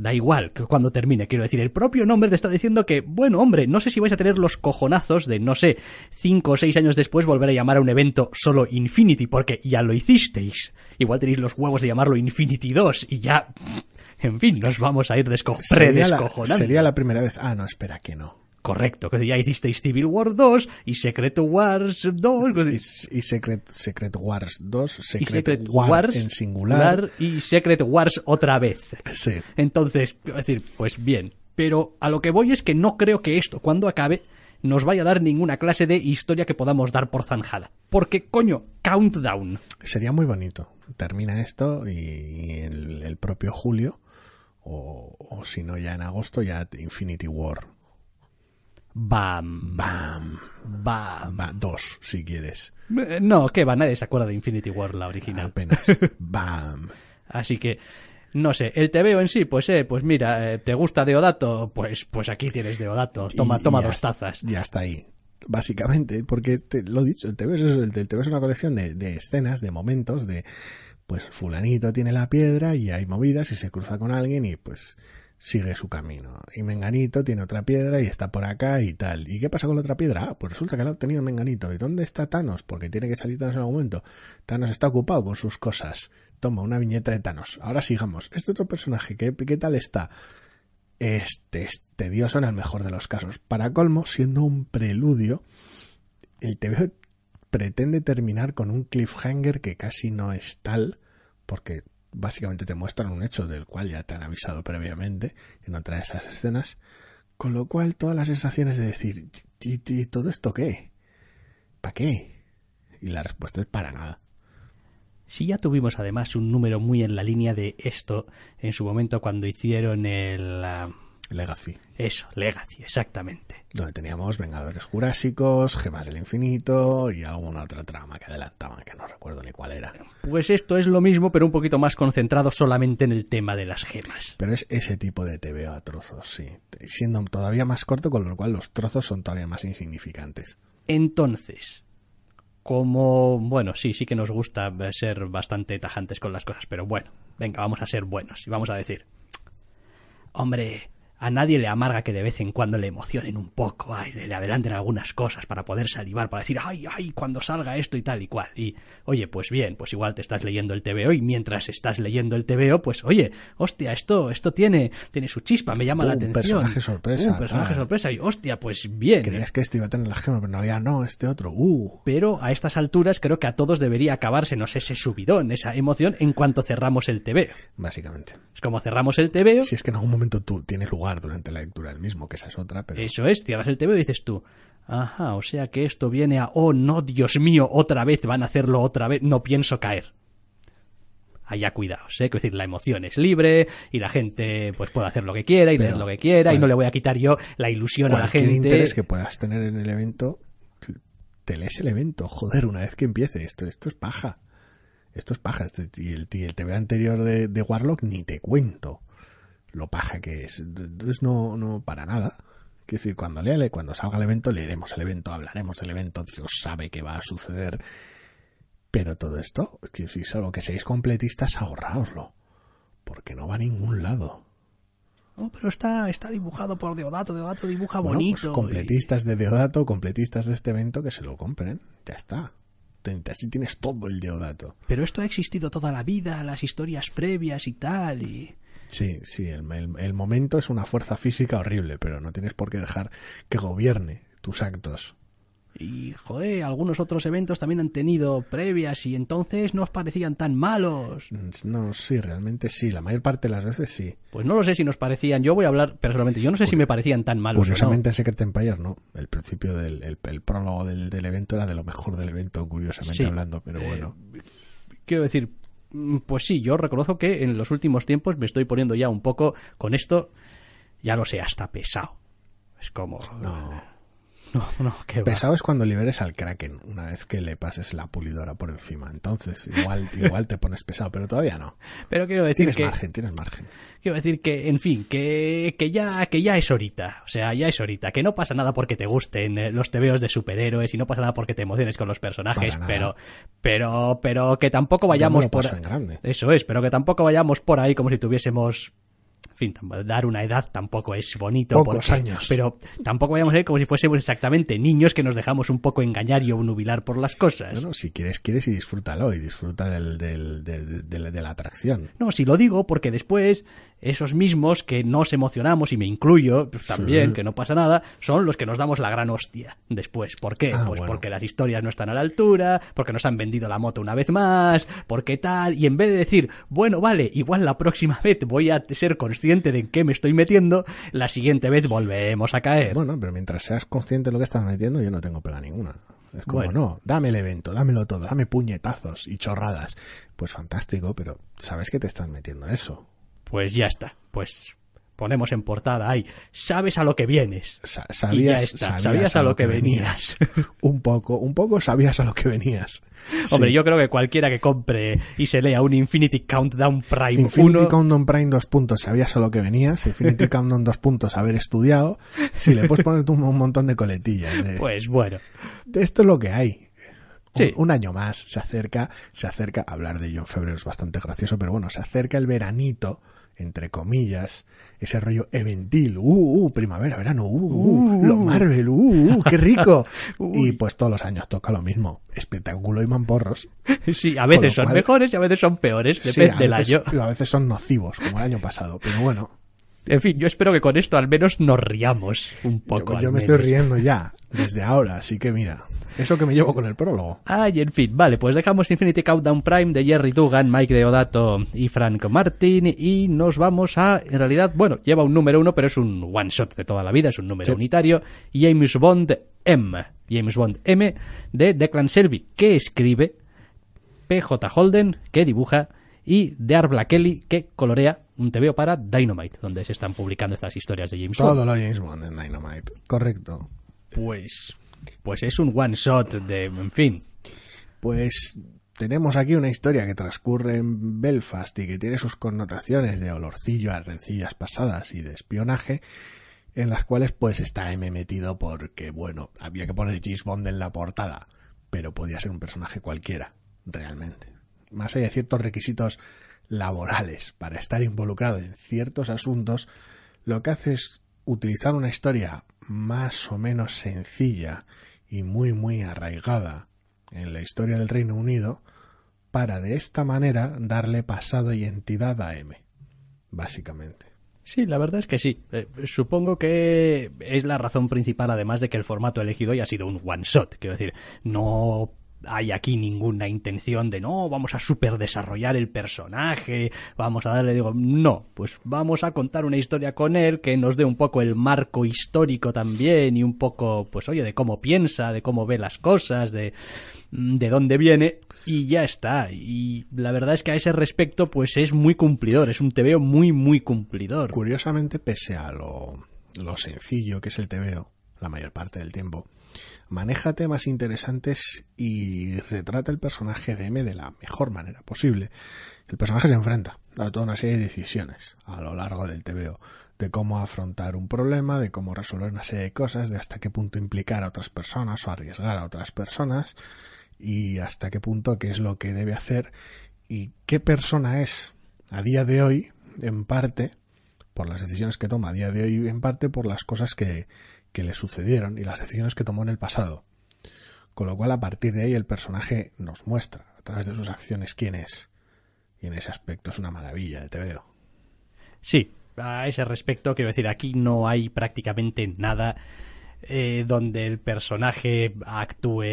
da igual que cuando termine. Quiero decir, el propio nombre te está diciendo que, bueno, hombre, no sé si vais a tener los cojonazos de, no sé, cinco o seis años después volver a llamar a un evento solo Infinity, porque ya lo hicisteis. Igual tenéis los huevos de llamarlo Infinity 2 y ya. En fin, nos vamos a ir desco sería la primera vez. Ah, no, espera que no. Correcto, que ya hicisteis Civil War 2 y Secret Wars 2. Y, Secret, Secret, Wars 2, Secret, y Secret Wars en singular. Y Secret Wars otra vez. Sí. Entonces, decir, pues bien. Pero a lo que voy es que no creo que esto, cuando acabe, nos vaya a dar ninguna clase de historia que podamos dar por zanjada. Porque, coño, countdown. Sería muy bonito. Termina esto y el, propio julio, o, o si no ya en agosto, ya Infinity War Bam. Bam. Bam. Bam. dos, si quieres. Eh, no, que va, nadie se acuerda de Infinity War, la original. Apenas. Bam. Así que, no sé, el TVO en sí, pues eh, pues mira, eh, ¿te gusta Deodato? Pues, pues aquí tienes Deodato, toma, toma dos tazas. Ya está ahí, básicamente, porque te, lo dicho, el TVO es, el, una colección de, de, escenas, de momentos, de pues fulanito tiene la piedra y hay movidas y se cruza con alguien y pues sigue su camino. Y Menganito tiene otra piedra y está por acá y tal. ¿Y qué pasa con la otra piedra? Ah, pues resulta que la ha obtenido Menganito. ¿Y dónde está Thanos? Porque tiene que salir Thanos en algún momento. Thanos está ocupado con sus cosas. Toma una viñeta de Thanos. Ahora sigamos. Este otro personaje, ¿qué, qué tal está? Este este, Dios, en el mejor de los casos. Para colmo, siendo un preludio, el TV pretende terminar con un cliffhanger que casi no es tal, porque básicamente te muestran un hecho del cual ya te han avisado previamente en otra de esas escenas. Con lo cual, todas las sensaciones de decir, ¿y todo esto qué? ¿Para qué? Y la respuesta es para nada. Si ya tuvimos además un número muy en la línea de esto en su momento cuando hicieron el. Ah, Legacy. Eso, Legacy, exactamente. Donde teníamos Vengadores Jurásicos, Gemas del Infinito y alguna otra trama que adelantaban, que no recuerdo ni cuál era. Pues esto es lo mismo, pero un poquito más concentrado solamente en el tema de las gemas. Pero es ese tipo de TV a trozos, sí. Siendo todavía más corto, con lo cual los trozos son todavía más insignificantes. Entonces, como, bueno, sí, sí que nos gusta ser bastante tajantes con las cosas, pero bueno, venga, vamos a ser buenos y vamos a decir, hombre, a nadie le amarga que de vez en cuando le emocionen un poco, ay, le, adelanten algunas cosas para poder salivar, para decir, ay, ay, cuando salga esto y tal y cual. Y, oye, pues bien, pues igual te estás leyendo el TVO y mientras estás leyendo el TVO, pues, oye, hostia, esto, esto tiene, tiene su chispa, me llama la atención. Un personaje sorpresa. Un personaje sorpresa y, hostia, pues bien. Creías que esto iba a tener la gema, pero no había, no, este otro, uh. Pero a estas alturas creo que a todos debería acabársenos ese subidón, esa emoción en cuanto cerramos el t.v. Básicamente. Es como cerramos el TVO. Si es que en algún momento tú tienes lugar durante la lectura del mismo, que esa es otra, pero... Eso es, cierras el TV y dices tú, ajá, o sea que esto viene a, oh no, Dios mío, otra vez van a hacerlo otra vez, no pienso caer. Allá cuidaos, ¿eh? Es decir, la emoción es libre y la gente pues puede hacer lo que quiera y ver lo que quiera y no le voy a quitar yo la ilusión a la gente. interés que puedas tener en el evento, te lees el evento, joder, una vez que empiece esto, esto es paja esto es paja. Este, y, el, TV anterior de, Warlock ni te cuento lo paja que es. no, no para nada. Es decir, cuando lea, cuando salga el evento, leeremos el evento, hablaremos del evento, Dios sabe qué va a suceder. Pero todo esto, que si solo que seáis completistas, ahorraoslo. Porque no va a ningún lado. Oh, pero está, está dibujado por Deodato, Deodato dibuja pues bonito. completistas de Deodato, completistas de este evento, que se lo compren. Ya está. Así tienes todo el Deodato. Pero esto ha existido toda la vida, las historias previas y tal, y... Sí, sí, el, momento es una fuerza física horrible, pero no tienes por qué dejar que gobierne tus actos. Y, joder, algunos otros eventos también han tenido previas y entonces no os parecían tan malos. Mm, no, sí, realmente sí, la mayor parte de las veces sí. Pues no lo sé si nos parecían, yo voy a hablar personalmente, yo no sé si me pues, parecían tan malos. Curiosamente en Secret Empire no, el principio del el, prólogo del, evento era de lo mejor del evento, curiosamente hablando, pero eh, bueno. quiero decir, Mm, pues sí, yo reconozco que en los últimos tiempos me estoy poniendo ya un poco con esto, ya lo sé, hasta pesado. Es como... No, no, qué Pesado es cuando liberes al Kraken, una vez que le pases la pulidora por encima. Entonces, igual, igual te pones pesado, pero todavía no. Pero quiero decir tienes margen, tienes margen. Quiero decir que, en fin, que, que, ya, que ya es ahorita O sea, ya es ahorita, Que no pasa nada porque te gusten eh, los tebeos de superhéroes y no pasa nada porque te emociones con los personajes, pero, pero, pero que tampoco vayamos por... Eso es, pero que tampoco vayamos por ahí como si tuviésemos fin, dar una edad tampoco es bonito. Pocos años. Pero tampoco vayamos a ir como si fuésemos exactamente niños que nos dejamos un poco engañar y obnubilar por las cosas. No, si quieres, quieres y disfrútalo y disfruta del, de la atracción. No, si lo digo porque después esos mismos que nos emocionamos, y me incluyo pues, también, que no pasa nada, son los que nos damos la gran hostia después. ¿Por qué? Ah, pues porque las historias no están a la altura, porque nos han vendido la moto una vez más, porque tal, y en vez de decir, bueno, vale, igual la próxima vez voy a ser consciente de en qué me estoy metiendo, la siguiente vez volvemos a caer. Bueno, pero mientras seas consciente de lo que estás metiendo, yo no tengo pega ninguna. Es como, no, dame el evento, dámelo todo, dame puñetazos y chorradas. Pues fantástico, pero sabes que te estás metiendo eso pues ya está. Pues ponemos en portada ahí, sabes a lo que vienes. sabías, sabías, a, lo, que, venías. un poco, un poco sabías a lo que venías. Hombre, yo creo que cualquiera que compre y se lea un Infinity Countdown Prime Infinity Countdown Prime dos puntos, sabías a lo que venías. Infinity Countdown 2 puntos, haber estudiado. Si le puedes poner un, un montón de coletillas. pues bueno. esto es lo que hay. Un, año más se acerca, se acerca, hablar de ello en febrero es bastante gracioso, pero bueno, se acerca el veranito entre comillas, ese rollo eventil, uh, uh primavera, verano, uh, uh, uh. lo Marvel, uh, qué rico. y pues todos los años toca lo mismo, espectáculo y mamporros. Sí, a veces son mejores y a veces son peores, depende del año. A veces son nocivos, como el año pasado, pero bueno. En fin, yo espero que con esto al menos nos riamos un poco. Yo, me estoy riendo ya, desde ahora, así que mira. Eso que me llevo con el prólogo. Ay, en fin, vale, pues dejamos Infinity Countdown Prime de Jerry Dugan, Mike Deodato y Frank Martin y nos vamos a, en realidad, bueno, lleva un número uno, pero es un one shot de toda la vida, es un número unitario, James Bond M, James Bond M de Declan Selby, que escribe, PJ Holden, que dibuja, y Dear Black Kelly, que colorea un veo para Dynamite, donde se están publicando estas historias de James Bond. Todo lo James Bond en Dynamite, correcto. Pues, pues es un one shot de, en fin. Pues tenemos aquí una historia que transcurre en Belfast y que tiene sus connotaciones de olorcillo a rencillas pasadas y de espionaje, en las cuales pues está M metido porque, bueno, había que poner James Bond en la portada, pero podía ser un personaje cualquiera, realmente. Más allá de ciertos requisitos laborales para estar involucrado en ciertos asuntos, lo que hace es utilizar una historia más o menos sencilla y muy muy arraigada en la historia del Reino Unido para de esta manera darle pasado y entidad a M, básicamente. Sí, la verdad es que sí. Eh, supongo que es la razón principal, además de que el formato elegido haya ha sido un one shot. Quiero decir, no hay aquí ninguna intención de no, vamos a superdesarrollar el personaje, vamos a darle, digo, no, pues vamos a contar una historia con él que nos dé un poco el marco histórico también y un poco, pues oye, de cómo piensa, de cómo ve las cosas, de, mm, de dónde viene y ya está. Y la verdad es que a ese respecto, pues es muy cumplidor, es un tebeo muy, muy cumplidor. Curiosamente, pese a lo, lo sencillo que es el tebeo la mayor parte del tiempo, maneja temas interesantes y retrata el personaje de M de la mejor manera posible. El personaje se enfrenta a toda una serie de decisiones a lo largo del TVO, de cómo afrontar un problema, de cómo resolver una serie de cosas, de hasta qué punto implicar a otras personas o arriesgar a otras personas y hasta qué punto qué es lo que debe hacer y qué persona es a día de hoy, en parte, por las decisiones que toma a día de hoy, en parte por las cosas que, que le sucedieron y las decisiones que tomó en el pasado. Con lo cual, a partir de ahí, el personaje nos muestra a través de sus acciones quién es. Y en ese aspecto es una maravilla te veo. Sí, a ese respecto, quiero decir, aquí no hay prácticamente nada eh, donde el personaje actúe,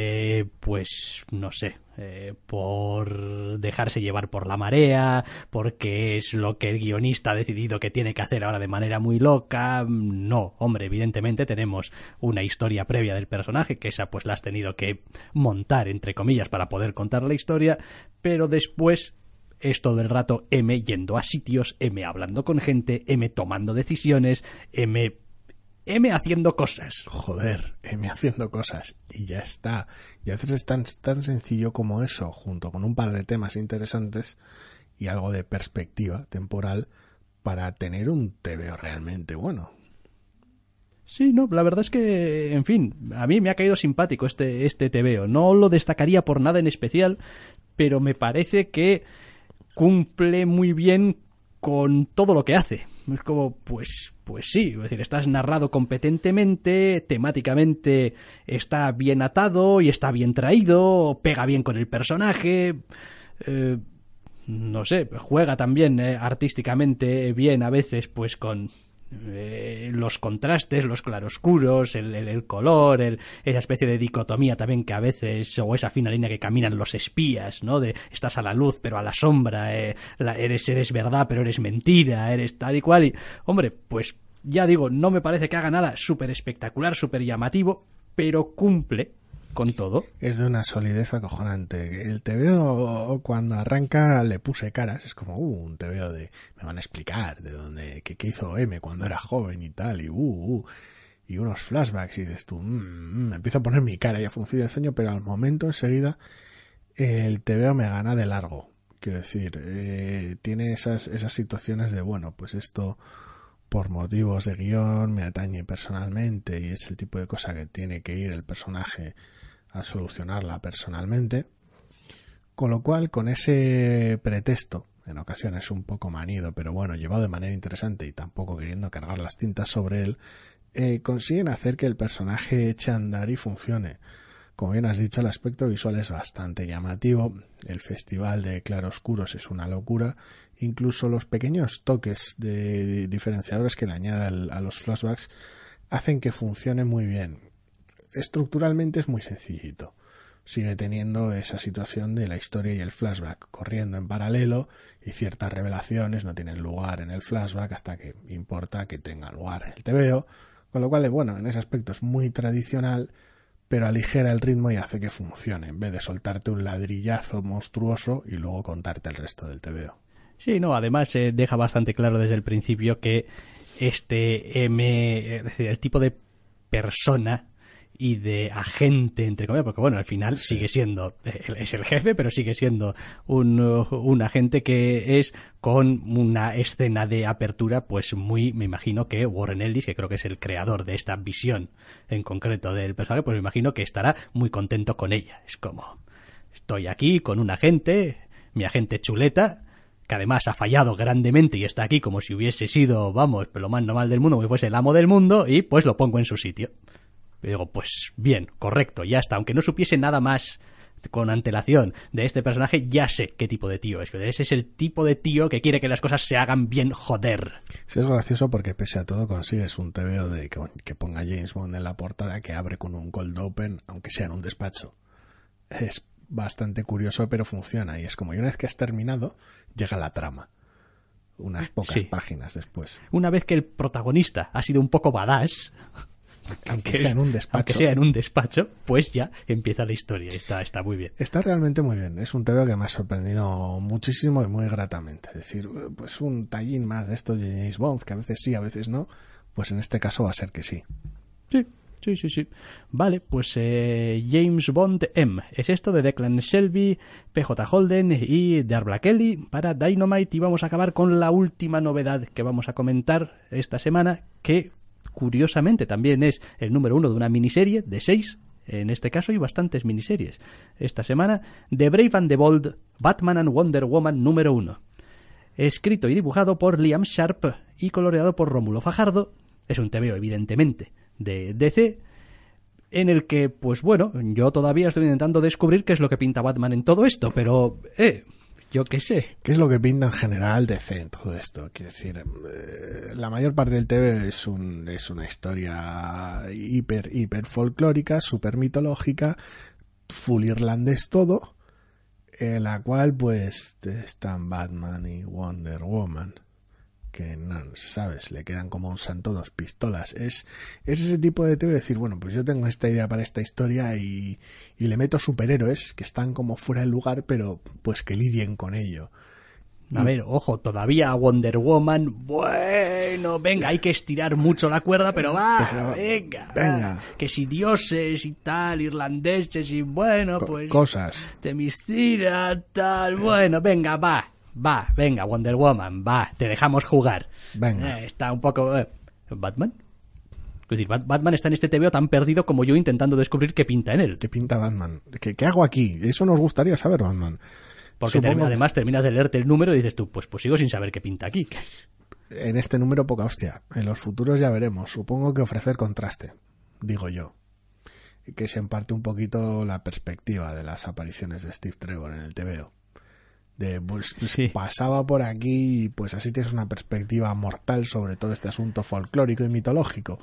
pues, no sé, eh, por dejarse llevar por la marea, porque es lo que el guionista ha decidido que tiene que hacer ahora de manera muy loca. No, hombre, evidentemente tenemos una historia previa del personaje, que esa pues la has tenido que montar, entre comillas, para poder contar la historia, pero después es todo el rato M yendo a sitios, M hablando con gente, M tomando decisiones, M M haciendo cosas. Joder, M haciendo cosas. Y ya está. Y a veces es tan, sencillo como eso, junto con un par de temas interesantes y algo de perspectiva temporal para tener un TVO realmente bueno. Sí, no, la verdad es que, en fin, a mí me ha caído simpático este, este TVO. No lo destacaría por nada en especial, pero me parece que cumple muy bien con todo lo que hace. Es como, pues, pues sí, es decir, estás narrado competentemente, temáticamente está bien atado y está bien traído, pega bien con el personaje. Eh, no sé, juega también eh, artísticamente bien a veces, pues con eh, los contrastes, los claroscuros, el, color, esa especie de dicotomía también que a veces, o esa fina línea que caminan los espías, ¿no? De estás a la luz pero a la sombra, eh, eres, eres verdad pero eres mentira, eres tal y cual. Y, hombre, pues ya digo, no me parece que haga nada súper espectacular, súper llamativo, pero cumple con todo. Es de una solidez acojonante. El TVO, cuando arranca, le puse caras. Es como, uh, un TVO de, me van a explicar de dónde, qué, hizo M cuando era joven y tal, y uh, uh y unos flashbacks y dices tú, mm, mm, empiezo a poner mi cara y a funcionar el sueño, pero al momento enseguida el TVO me gana de largo. Quiero decir, eh, tiene esas, esas situaciones de, bueno, pues esto por motivos de guión me atañe personalmente y es el tipo de cosa que tiene que ir el personaje solucionarla personalmente. Con lo cual, con ese pretexto, en ocasiones un poco manido, pero bueno, llevado de manera interesante y tampoco queriendo cargar las tintas sobre él, eh, consiguen hacer que el personaje eche andar y funcione. Como bien has dicho, el aspecto visual es bastante llamativo, el festival de claroscuros es una locura, incluso los pequeños toques de diferenciadores que le añade a los flashbacks hacen que funcione muy bien estructuralmente es muy sencillito. Sigue teniendo esa situación de la historia y el flashback corriendo en paralelo y ciertas revelaciones no tienen lugar en el flashback hasta que importa que tenga lugar el TVO. Con lo cual, bueno, en ese aspecto es muy tradicional, pero aligera el ritmo y hace que funcione, en vez de soltarte un ladrillazo monstruoso y luego contarte el resto del TVO. Sí, no, además se eh, deja bastante claro desde el principio que este M, es decir, el tipo de persona y de agente, entre comillas, porque bueno, al final sigue siendo, eh, es el jefe, pero sigue siendo un, uh, un, agente que es con una escena de apertura, pues muy, me imagino que Warren Ellis, que creo que es el creador de esta visión en concreto del personaje, pues me imagino que estará muy contento con ella. Es como, estoy aquí con un agente, mi agente chuleta, que además ha fallado grandemente y está aquí como si hubiese sido, vamos, lo más normal del mundo, como fuese el amo del mundo, y pues lo pongo en su sitio. Y digo, pues bien, correcto, ya está. Aunque no supiese nada más con antelación de este personaje, ya sé qué tipo de tío es. Ese es el tipo de tío que quiere que las cosas se hagan bien, joder. Sí, es gracioso porque pese a todo consigues un TVO de que, ponga James Bond en la portada que abre con un cold open, aunque sea en un despacho. Es bastante curioso, pero funciona. Y es como, y una vez que has terminado, llega la trama unas pocas páginas después. Una vez que el protagonista ha sido un poco badass, aunque sea en un despacho. sea en un despacho, pues ya empieza la historia. Está, muy bien. Está realmente muy bien. Es un tema que me ha sorprendido muchísimo y muy gratamente. Es decir, pues un tallín más de esto de James Bond, que a veces sí, a veces no. Pues en este caso va a ser que sí. Sí, Sí, sí, sí. Vale, pues eh, James Bond M. Es esto de Declan Shelby, PJ Holden y Dar Kelly para Dynamite. Y vamos a acabar con la última novedad que vamos a comentar esta semana, que curiosamente también es el número uno de una miniserie de seis. En este caso hay bastantes miniseries. Esta semana, The Brave and the Bold, Batman and Wonder Woman número uno. Escrito y dibujado por Liam Sharp y coloreado por Rómulo Fajardo. Es un TVO, evidentemente, de DC, en el que, pues bueno, yo todavía estoy intentando descubrir qué es lo que pinta Batman en todo esto, pero, eh, yo qué sé. ¿Qué es lo que pinta en general de C en todo esto? Quiero decir, eh, la mayor parte del TV es, es una historia hiper, hiper folclórica, super mitológica, full irlandés todo, en la cual pues están Batman y Wonder Woman que no sabes, le quedan como un santo dos pistolas. Es, ese tipo de de decir, bueno, pues yo tengo esta idea para esta historia y, y le meto superhéroes que están como fuera del lugar, pero pues que lidien con ello. A ver, ojo, todavía Wonder Woman, bueno, venga, hay que estirar mucho la cuerda, pero va, venga, Que si dioses y tal, irlandeses y bueno, pues... Cosas. Te estira tal, bueno, venga, va va, venga, Wonder Woman, va, te dejamos jugar. Venga. Eh, está un poco... Eh, ¿Batman? Batman está en este TVO tan perdido como yo intentando descubrir qué pinta en él. ¿Qué pinta Batman? ¿Qué, hago aquí? Eso nos gustaría saber, Batman. Porque además terminas de leerte el número y dices tú, pues, pues sigo sin saber qué pinta aquí. En este número poca hostia. En los futuros ya veremos. Supongo que ofrecer contraste, digo yo. Que se emparte un poquito la perspectiva de las apariciones de Steve Trevor en el TVO de pues, pues, pasaba por aquí y pues así tienes una perspectiva mortal sobre todo este asunto folclórico y mitológico.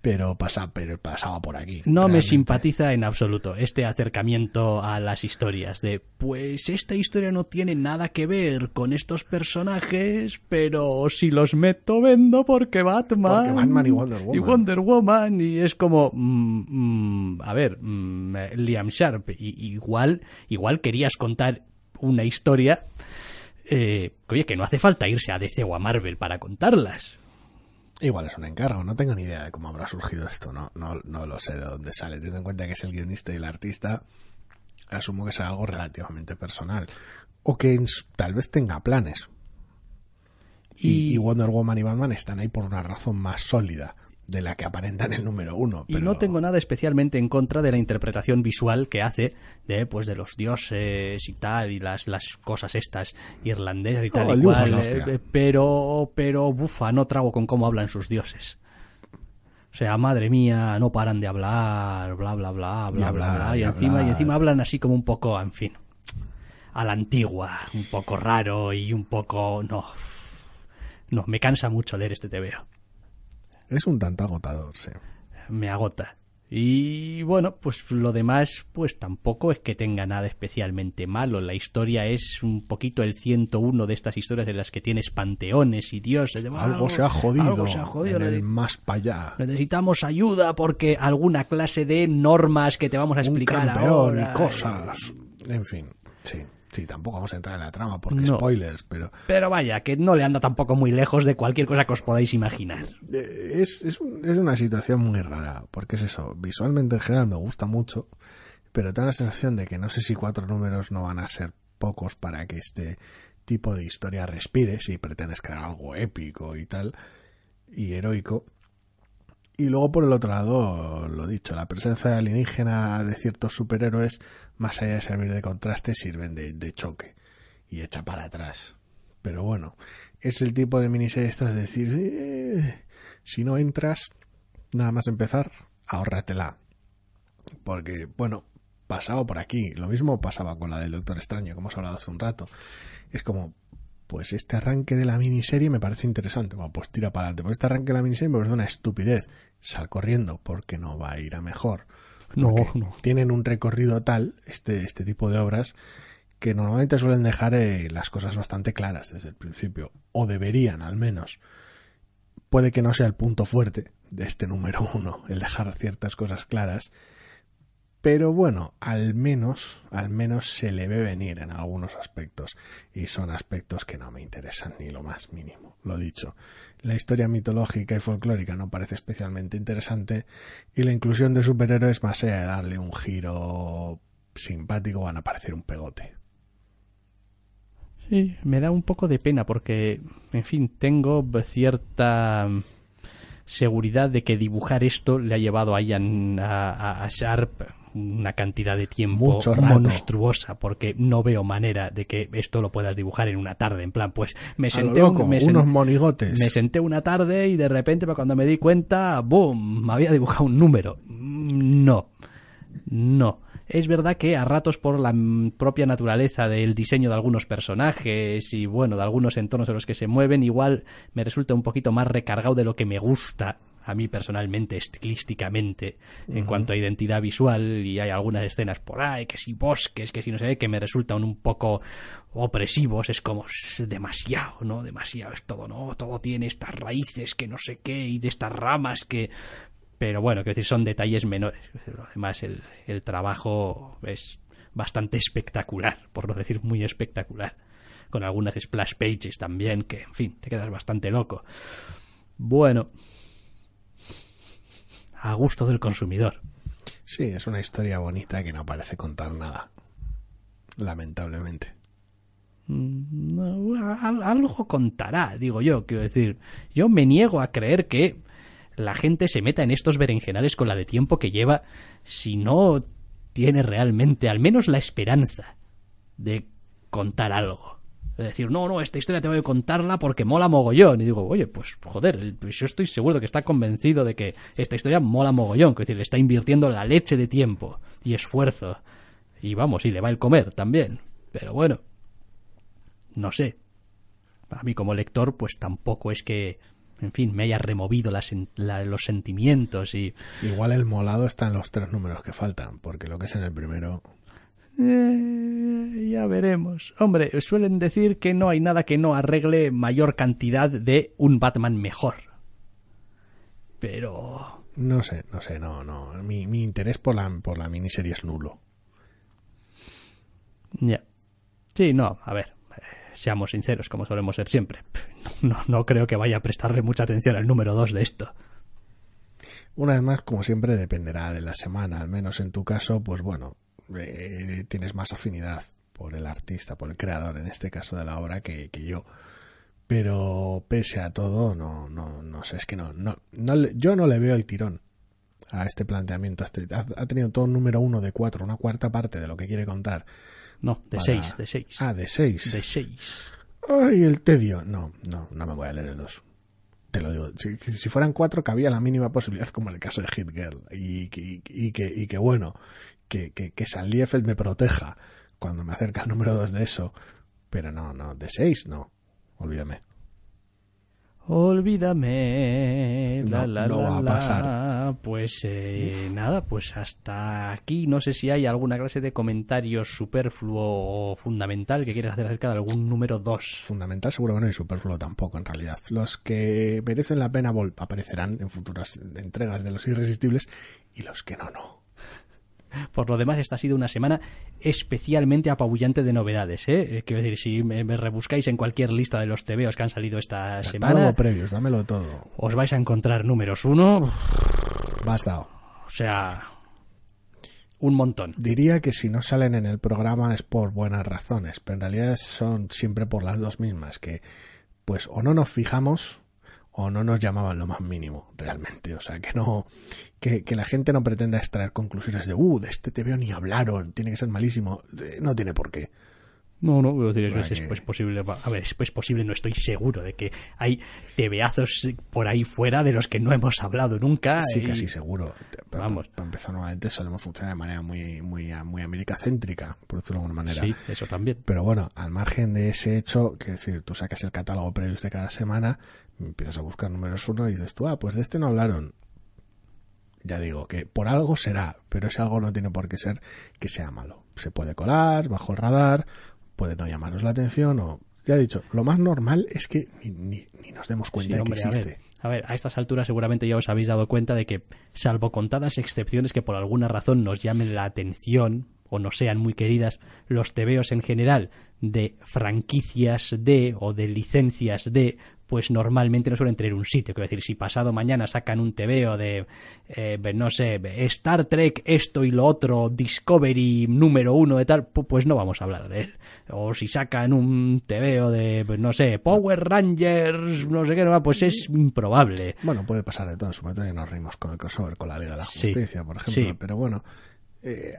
Pero, pasa, pasaba por aquí. No me simpatiza en absoluto este acercamiento a las historias de, pues esta historia no tiene nada que ver con estos personajes, pero si los meto vendo porque Batman, porque Batman y, Wonder Woman. y Wonder Woman y es como, mm, mm, a ver, mm, Liam Sharp, igual, igual querías contar una historia eh, oye, que no hace falta irse a DC o a Marvel para contarlas. Igual es un encargo, no tengo ni idea de cómo habrá surgido esto, no, no, no lo sé de dónde sale. Teniendo en cuenta que es el guionista y el artista, asumo que es algo relativamente personal. O que tal vez tenga planes. Y, y, Wonder Woman y Batman están ahí por una razón más sólida de la que aparentan el número uno. Y no tengo nada especialmente en contra de la interpretación visual que hace de pues de los dioses y tal y las, las cosas estas irlandesas y oh, tal y cual, eh, pero pero bufa, no trago con cómo hablan sus dioses. O sea, madre mía, no paran de hablar, bla bla bla, bla bla, bla, y, encima y encima hablan así como un poco, en fin, a la antigua, un poco raro y un poco no. No, me cansa mucho leer este TVO. Es un tanto agotador, sí. Me agota. Y bueno, pues lo demás, pues tampoco es que tenga nada especialmente malo. La historia es un poquito el 101 de estas historias de las que tienes panteones y dioses. algo, se ha jodido. se ha jodido. En el más para allá. Necesitamos ayuda porque alguna clase de normas que te vamos a explicar y eh, cosas. En fin, sí. Sí, tampoco vamos a entrar en la trama porque spoilers, pero. Pero vaya, que no le anda tampoco muy lejos de cualquier cosa que os podáis imaginar. Eh, es, es, es una situación muy rara, porque es eso. Visualmente en general me gusta mucho, pero tengo la sensación de que no sé si cuatro números no van a ser pocos para que este tipo de historia respire si pretendes crear algo épico y tal y heroico y luego por el otro lado, lo dicho, la presencia alienígena de ciertos superhéroes, más allá de servir de contraste, sirven de, choque y echa para atrás. Pero bueno, es el tipo de miniserie estas de decir, eh, si no entras, nada más empezar, ahórratela. Porque, bueno, pasaba por aquí, lo mismo pasaba con la del Doctor Extraño, como hemos hablado hace un rato. Es como, pues este arranque de la miniserie me parece interesante. Bueno, pues tira para adelante. Pues este arranque de la miniserie me parece una estupidez. Sal corriendo, porque no va a ir a mejor. No, no. Tienen un recorrido tal, este, este tipo de obras, que normalmente suelen dejar eh, las cosas bastante claras desde el principio, o deberían al menos. Puede que no sea el punto fuerte de este número uno, el dejar ciertas cosas claras, pero bueno, al menos, al menos se le ve venir en algunos aspectos, y son aspectos que no me interesan ni lo más mínimo. Lo dicho, la historia mitológica y folclórica no parece especialmente interesante, y la inclusión de superhéroes más allá de darle un giro simpático van a parecer un pegote. Sí, me da un poco de pena porque, en fin, tengo cierta mm, seguridad de que dibujar esto le ha llevado a, a Sharp una cantidad de tiempo monstruosa, porque no veo manera de que esto lo puedas dibujar en una tarde. En plan, pues me senté unos monigotes. Me senté una tarde y de repente, pues, cuando me di cuenta, ¡boom! Me había dibujado un número. No, no. Es verdad que a ratos por la propia naturaleza del diseño de algunos personajes y bueno, de algunos entornos en los que se mueven, igual me resulta un poquito más recargado de lo que me gusta a mí personalmente, estilísticamente, en cuanto a identidad visual, y hay algunas escenas por ahí, que si bosques, que si no sé, que me resultan un poco opresivos, es como demasiado, ¿no? Demasiado es todo, ¿no? Todo tiene estas raíces que no sé qué, y de estas ramas que pero bueno, que decir, son detalles menores. Además, el, el, trabajo es bastante espectacular, por no decir muy espectacular. Con algunas splash pages también, que en fin, te quedas bastante loco. Bueno, a gusto del consumidor. Sí, es una historia bonita que no parece contar nada, lamentablemente. Mm, algo contará, digo yo, quiero decir, yo me niego a creer que la gente se meta en estos berenjenales con la de tiempo que lleva si no tiene realmente al menos la esperanza de contar algo decir, no, no, esta historia te voy a contarla porque mola mogollón. Y digo, oye, pues joder, pues yo estoy seguro de que está convencido de que esta historia mola mogollón. Es decir, le está invirtiendo la leche de tiempo y esfuerzo. Y vamos, y le va el comer también. Pero bueno, no sé. Para mí como lector, pues tampoco es que, en fin, me haya removido los sentimientos y... Igual el molado está en los tres números que faltan, porque lo que es en el primero... Eh, ya veremos. Hombre, suelen decir que no hay nada que no arregle mayor cantidad de un Batman mejor. Pero... No sé, no sé, no, no. Mi, interés por la, por la miniserie es nulo. Ya. Sí, no, a ver, eh, seamos sinceros, como solemos ser siempre. No, no, creo que vaya a prestarle mucha atención al número 2 de esto. Una vez más, como siempre, dependerá de la semana. Al menos en tu caso, pues bueno, eh, tienes más afinidad por el artista, por el creador, en este caso de la obra, que, que yo. Pero pese a todo, no, no, no sé, es que no, no, yo no le veo el tirón a este planteamiento. Este, ha tenido todo un número uno de cuatro, una cuarta parte de lo que quiere contar. No, de seis, de seis. Ah, de seis. De seis. Ay, el tedio. No, no, no me voy a leer el dos. Te lo digo. Si, fueran cuatro, cabía la mínima posibilidad, como en el caso de Hit Girl. y, y, que, y que, bueno, que, que, San me proteja cuando me acerca el número 2 de eso. Pero no, no, de 6 no. Olvídame. Olvídame. La, no, va a pasar. Pues eh, nada, pues hasta aquí. No sé si hay alguna clase de comentario superfluo o fundamental que quieras hacer acerca de algún número 2. Fundamental seguro que no y superfluo tampoco en realidad. Los que merecen la pena vol aparecerán en futuras entregas de los irresistibles y los que no, no. Por lo demás, esta ha sido una semana especialmente apabullante de novedades. ¿eh? eh quiero decir, si me, rebuscáis en cualquier lista de los TVOs que han salido esta semana. dámelo todo. Os vais a encontrar números uno. Basta. O sea, un montón. Diría que si no salen en el programa es por buenas razones, pero en realidad son siempre por las dos mismas, que pues o no nos fijamos o no nos llamaban lo más mínimo, realmente. O sea, que no, que, la gente no pretenda extraer conclusiones de, uh, de este te veo ni hablaron, tiene que ser malísimo. No tiene por qué. No, no, voy a decir, es, es, pues posible. A ver, es, pues posible, no estoy seguro de que hay tebeazos por ahí fuera de los que no hemos hablado nunca. Sí, casi seguro. Vamos. Para, empezar, nuevamente solemos funcionar de manera muy, muy, muy céntrica por decirlo de alguna manera. Sí, eso también. Pero bueno, al margen de ese hecho, que decir, tú sacas el catálogo previo de cada semana empiezas a buscar números uno y dices tú, ah, pues de este no hablaron. Ya digo que por algo será, pero ese algo no tiene por qué ser que sea malo. Se puede colar bajo el radar, puede no llamaros la atención o... Ya he dicho, lo más normal es que ni, nos demos cuenta de que existe. A ver, a, ver, a estas alturas seguramente ya os habéis dado cuenta de que, salvo contadas excepciones que por alguna razón nos llamen la atención, o no sean muy queridas, los tebeos en general de franquicias de o de licencias de pues normalmente no suelen tener un sitio. Quiero decir, si pasado mañana sacan un TVO de, eh, pues no sé, Star Trek, esto y lo otro, Discovery número uno de tal, pues no vamos a hablar de él. O si sacan un TVO de, pues no sé, Power Rangers, no sé qué, pues es improbable. Bueno, puede pasar de todo en que nos rimos con el crossover, con la Liga de la Justicia, por ejemplo. Pero bueno, eh,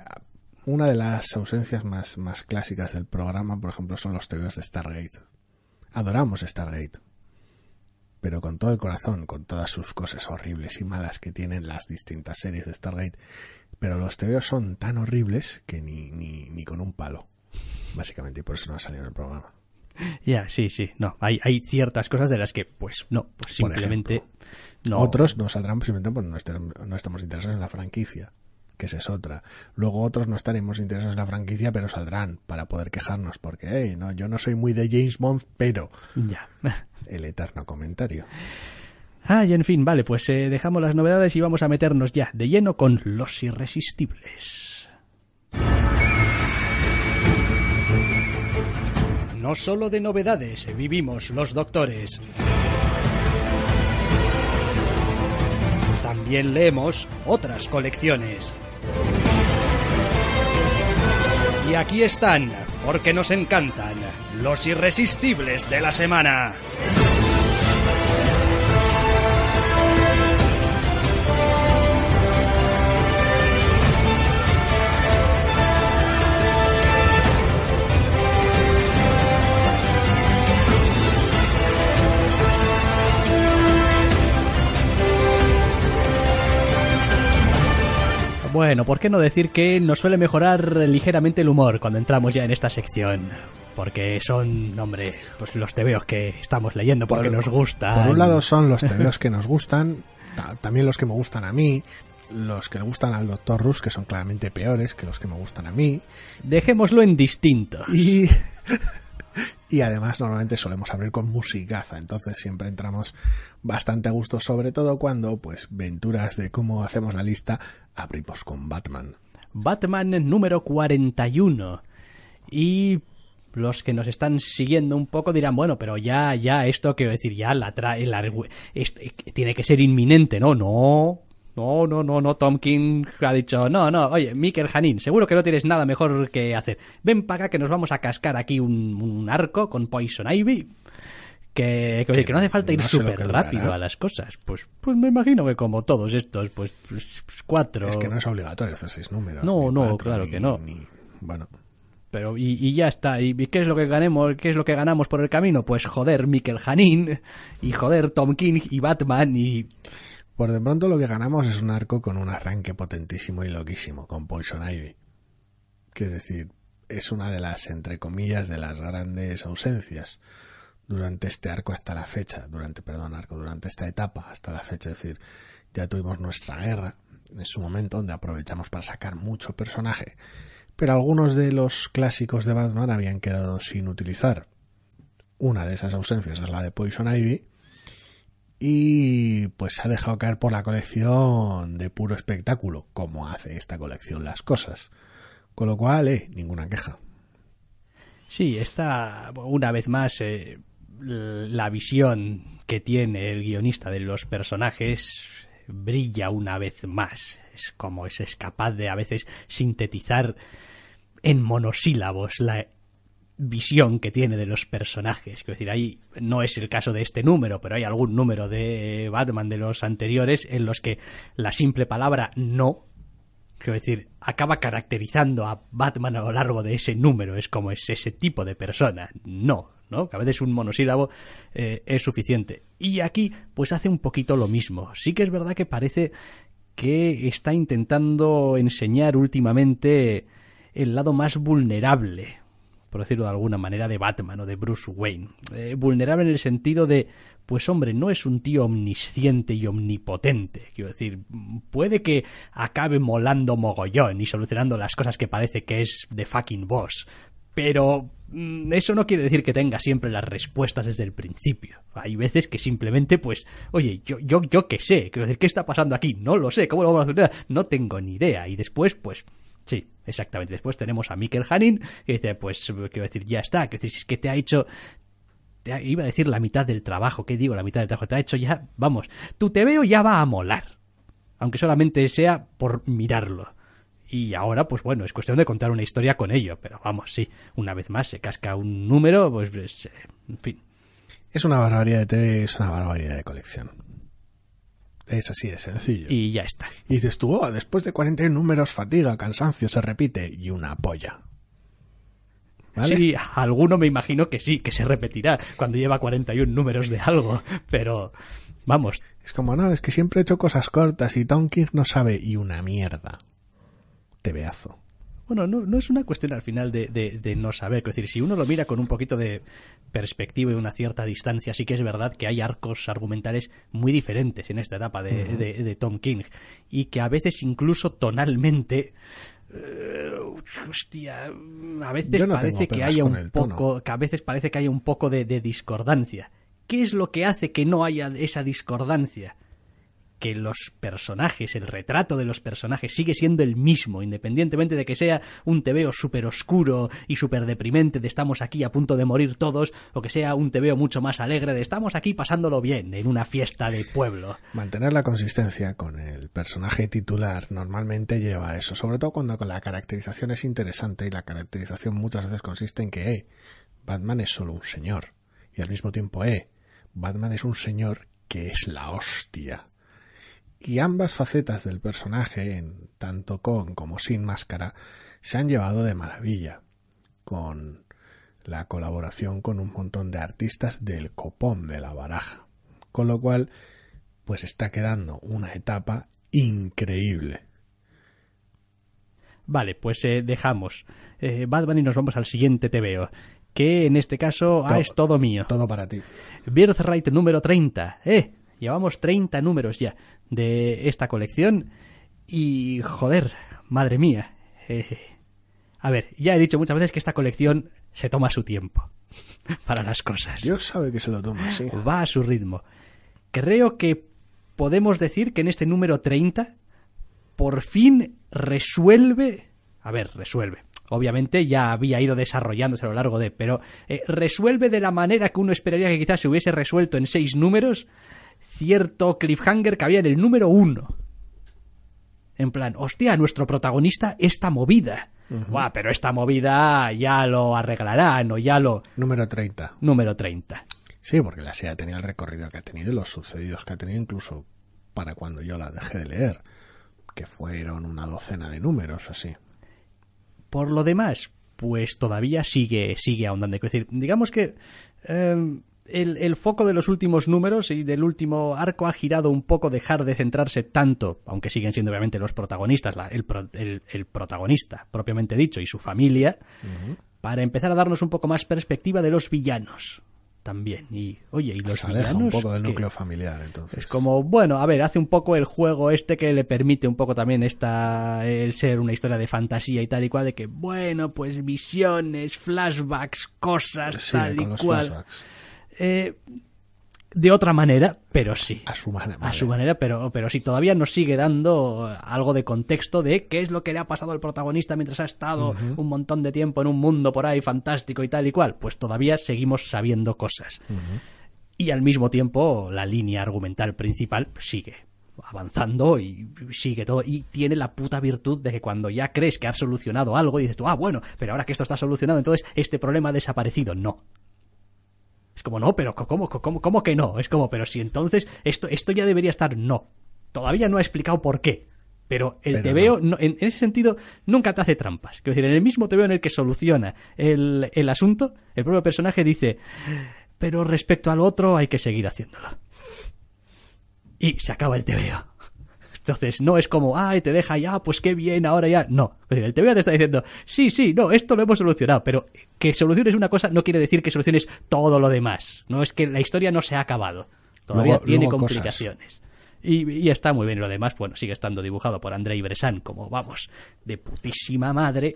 una de las ausencias más, más clásicas del programa, por ejemplo, son los TVOs de Stargate. Adoramos Stargate pero con todo el corazón, con todas sus cosas horribles y malas que tienen las distintas series de Stargate. Pero los tebeos son tan horribles que ni, ni, ni con un palo, básicamente, y por eso no ha salido en el programa. Ya, sí, sí, no, hay, hay ciertas cosas de las que, pues, no, pues simplemente no. Otros no saldrán simplemente porque no estamos interesados en la franquicia que esa es otra. Luego otros no estaremos interesados en la franquicia, pero saldrán para poder quejarnos, porque no, yo no soy muy de James Bond, pero... Ya. El eterno comentario. Ah, y en fin, vale, pues eh, dejamos las novedades y vamos a meternos ya de lleno con los irresistibles. No solo de novedades eh, vivimos los doctores. También leemos otras colecciones. Y aquí están, porque nos encantan, los irresistibles de la semana. Bueno, ¿por qué no decir que nos suele mejorar ligeramente el humor cuando entramos ya en esta sección? Porque son, hombre, pues los tebeos que estamos leyendo porque nos gustan. Por un lado son los tebeos que nos gustan, también los que me gustan a mí, los que le gustan al Doctor Rus, que son claramente peores que los que me gustan a mí. Dejémoslo en distinto. Y, además normalmente solemos abrir con musicaza, entonces siempre entramos bastante a gusto, sobre todo cuando, pues, Venturas de cómo hacemos la lista abrimos con Batman. Batman número 41. Y los que nos están siguiendo un poco dirán, bueno, pero ya, ya, esto quiero decir, ya la trae, este, tiene que ser inminente, ¿no? No, no, no, no, no, Tom King ha dicho, no, no, oye, Mikel Hanin, seguro que no tienes nada mejor que hacer. Ven para acá que nos vamos a cascar aquí un arco con Poison Ivy que, no hace falta ir súper rápido a las cosas. Pues, pues me imagino que como todos estos, pues, pues, pues cuatro. Es que no es obligatorio hacer seis números. No, no, claro que no. bueno. Pero, y, ya está. ¿Y, qué es lo que ganemos? ¿Qué es lo que ganamos por el camino? Pues joder, Mikel Janin, y joder, Tom King y Batman y. Por de pronto lo que ganamos es un arco con un arranque potentísimo y loquísimo, con Poison Ivy. Que es decir, es una de las, entre comillas, de las grandes ausencias durante este arco hasta la fecha, durante, perdón, arco, durante esta etapa hasta la fecha, es decir, ya tuvimos nuestra guerra en su momento donde aprovechamos para sacar mucho personaje, pero algunos de los clásicos de Batman habían quedado sin utilizar. Una de esas ausencias es la de Poison Ivy y pues se ha dejado caer por la colección de puro espectáculo, como hace esta colección las cosas. Con lo cual, eh, ninguna queja. Sí, esta, una vez más, eh, la visión que tiene el guionista de los personajes brilla una vez más. Es como es, capaz de a veces sintetizar en monosílabos la visión que tiene de los personajes. Quiero decir, ahí no es el caso de este número, pero hay algún número de Batman de los anteriores en los que la simple palabra no, quiero decir, acaba caracterizando a Batman a lo largo de ese número. Es como es ese tipo de persona. No, que a veces un monosílabo eh, es suficiente. Y aquí, pues hace un poquito lo mismo. Sí que es verdad que parece que está intentando enseñar últimamente el lado más vulnerable, por decirlo de alguna manera, de Batman o de Bruce Wayne. Eh, vulnerable en el sentido de, pues hombre, no es un tío omnisciente y omnipotente. Quiero decir, puede que acabe molando mogollón y solucionando las cosas que parece que es de fucking boss, pero mm, eso no quiere decir que tenga siempre las respuestas desde el principio. Hay veces que simplemente, pues, oye, yo, yo, yo qué sé, quiero decir, ¿qué está pasando aquí? No lo sé, ¿cómo lo vamos a hacer? No tengo ni idea. Y después, pues, sí, exactamente. Después tenemos a Mikel Hanin, que dice, pues, quiero decir, ya está, que es que te ha hecho te iba a decir la mitad del trabajo, ¿qué digo? La mitad del trabajo te ha hecho ya, vamos, tu te veo ya va a molar, aunque solamente sea por mirarlo. Y ahora, pues bueno, es cuestión de contar una historia con ello, pero vamos, sí, una vez más se casca un número, pues, pues eh, en fin. Es una barbaridad de TV, es una barbaridad de colección. Es así de sencillo. Y ya está. Y dices tú, oh, después de 41 números, fatiga, cansancio, se repite y una polla. ¿Vale? Sí, alguno me imagino que sí, que se repetirá cuando lleva 41 números de algo, pero vamos. Es como, no, es que siempre he hecho cosas cortas y Tom King no sabe y una mierda. Bueno, no, es una cuestión al final de, no saber. Es decir, si uno lo mira con un poquito de perspectiva y una cierta distancia, sí que es verdad que hay arcos argumentales muy diferentes en esta etapa de, Tom King. Y que a veces incluso tonalmente eh, hostia, a veces parece que haya un poco, a veces parece que haya un poco de, discordancia. ¿Qué es lo que hace que no haya esa discordancia? que los personajes, el retrato de los personajes sigue siendo el mismo, independientemente de que sea un tebeo súper oscuro y súper deprimente de estamos aquí a punto de morir todos, o que sea un tebeo mucho más alegre de estamos aquí pasándolo bien en una fiesta de pueblo. Mantener la consistencia con el personaje titular normalmente lleva a eso, sobre todo cuando la caracterización es interesante y la caracterización muchas veces consiste en que, eh, Batman es solo un señor. Y al mismo tiempo, eh, Batman es un señor que es la hostia y ambas facetas del personaje, en tanto con como sin máscara, se han llevado de maravilla, con la colaboración con un montón de artistas del copón de la baraja. Con lo cual, pues está quedando una etapa increíble. Vale, pues eh, dejamos eh, Batman y nos vamos al siguiente TVO, que en este caso ah, es todo mío. Todo para ti. Birthright número 30, ¿eh? Llevamos 30 números ya de esta colección. Y joder, madre mía. Eh, a ver, ya he dicho muchas veces que esta colección se toma su tiempo para las cosas. Dios sabe que se lo toma, sí. Va a su ritmo. Creo que podemos decir que en este número 30 por fin resuelve... A ver, resuelve. Obviamente ya había ido desarrollándose a lo largo de... Pero eh, resuelve de la manera que uno esperaría que quizás se hubiese resuelto en seis números cierto cliffhanger que había en el número uno. En plan, hostia, nuestro protagonista está movida. pero esta movida ya lo arreglarán o ya lo... Número 30. Número 30. Sí, porque la serie ha tenido el recorrido que ha tenido y los sucedidos que ha tenido incluso para cuando yo la dejé de leer, que fueron una docena de números así. Por lo demás, pues todavía sigue, sigue ahondando. Es decir, digamos que... Em, el, foco de los últimos números y del último arco ha girado un poco, dejar de centrarse tanto, aunque siguen siendo obviamente los protagonistas, el, el, protagonista propiamente dicho y su familia, para empezar a darnos un poco más perspectiva de los villanos también. Y oye, y los villanos. un poco del núcleo familiar, entonces. Es como, bueno, a ver, hace un poco el juego este que le permite un poco también esta, el ser una historia de fantasía y tal y cual, de que, bueno, pues visiones, flashbacks, cosas, tal y cual. Eh, de otra manera, pero sí. A su manera. A su manera, pero, pero sí. Todavía nos sigue dando eh, algo de contexto de qué es lo que le ha pasado al protagonista mientras ha estado un montón de tiempo en un mundo por ahí fantástico y tal y cual. Pues todavía seguimos sabiendo cosas. Y al mismo tiempo, la línea argumental principal sigue avanzando y sigue todo y tiene la puta virtud de que cuando ya crees que has solucionado algo y dices tú, ah, bueno, pero ahora que esto está solucionado, entonces este problema ha desaparecido. No, es como, no, pero ¿cómo, cómo, cómo que no? Es como, pero si entonces esto, esto ya debería estar no. Todavía no ha explicado por qué. Pero el te veo, en, ese sentido, nunca te hace trampas. Quiero decir, en el mismo te veo en el que soluciona el, el asunto, el propio personaje dice, pero respecto al otro hay que seguir haciéndolo. Y se acaba el veo entonces, no es como, ay, te deja ya, pues qué bien, ahora ya. No. El TVA te está diciendo, sí, sí, no, esto lo hemos solucionado, pero que soluciones una cosa no quiere decir que soluciones todo lo demás. No es que la historia no se ha acabado. Todavía tiene complicaciones. Y, está muy bien. Lo demás, bueno, sigue estando dibujado por André Bresan, como vamos, de putísima madre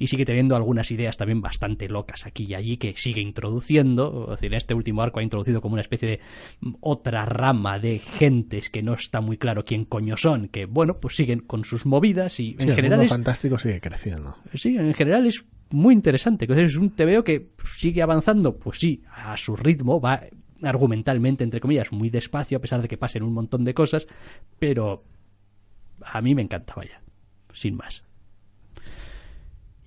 y sigue teniendo algunas ideas también bastante locas aquí y allí que sigue introduciendo. en este último arco ha introducido como una especie de mm, otra rama de gentes que no está muy claro quién coño son, que bueno, pues siguen con sus movidas y en general. es, fantástico sigue creciendo. Sí, en general es muy interesante. Es un TVO que sigue avanzando, pues sí, a su ritmo, va argumentalmente, entre comillas, muy despacio, a pesar de que pasen un montón de cosas, pero a mí me encanta, vaya, sin más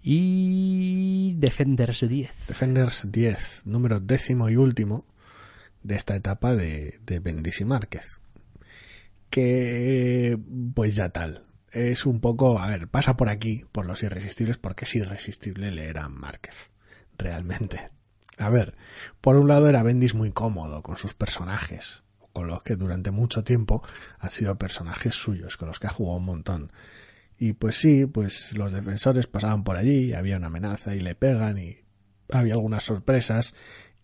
y Defenders 10. Defenders 10, número décimo y último de esta etapa de, de y Márquez. Que, pues ya tal. Es un poco, a ver, pasa por aquí, por los irresistibles, porque es irresistible leer a Márquez. Realmente. A ver, por un lado era Bendis muy cómodo con sus personajes, con los que durante mucho tiempo han sido personajes suyos, con los que ha jugado un montón. Y pues sí, pues los defensores pasaban por allí, había una amenaza y le pegan y había algunas sorpresas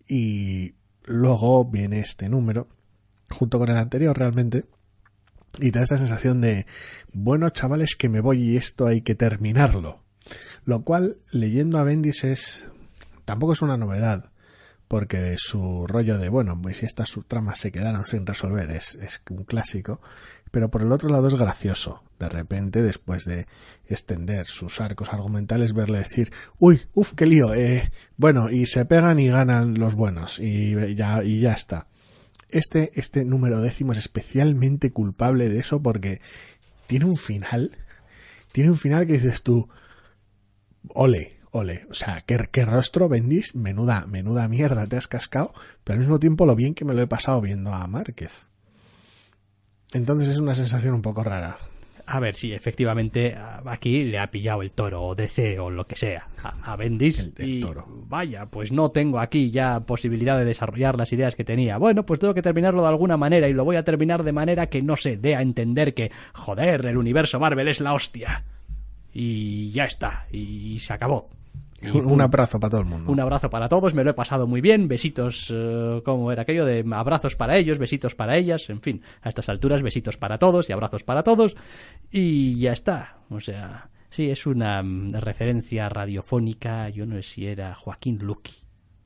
y luego viene este número junto con el anterior realmente y da esta sensación de bueno chavales que me voy y esto hay que terminarlo lo cual leyendo a Bendis es tampoco es una novedad porque su rollo de, bueno, pues si estas subtramas se quedaron sin resolver es, un clásico, pero por el otro lado es gracioso, de repente, después de extender sus arcos argumentales, verle decir, uy, uff, qué lío, eh, bueno, y se pegan y ganan los buenos, y ya, y ya está. Este, este número décimo es especialmente culpable de eso porque tiene un final, tiene un final que dices tú, ole, ole, o sea, qué, rostro bendis, menuda, menuda mierda te has cascado, pero al mismo tiempo lo bien que me lo he pasado viendo a Márquez. Entonces es una sensación un poco rara. A ver, si efectivamente aquí le ha pillado el toro o DC o lo que sea a, Bendis. y vaya, pues no tengo aquí ya posibilidad de desarrollar las ideas que tenía. Bueno, pues tengo que terminarlo de alguna manera y lo voy a terminar de manera que no se dé a entender que, joder, el universo Marvel es la hostia. Y ya está, y se acabó. Un, abrazo para todo el mundo. Un abrazo para todos, me lo he pasado muy bien. Besitos, eh, ¿cómo como era aquello de abrazos para ellos, besitos para ellas, en fin, a estas alturas, besitos para todos y abrazos para todos. Y ya está. O sea, sí, es una mm, referencia radiofónica. Yo no sé si era Joaquín Luqui.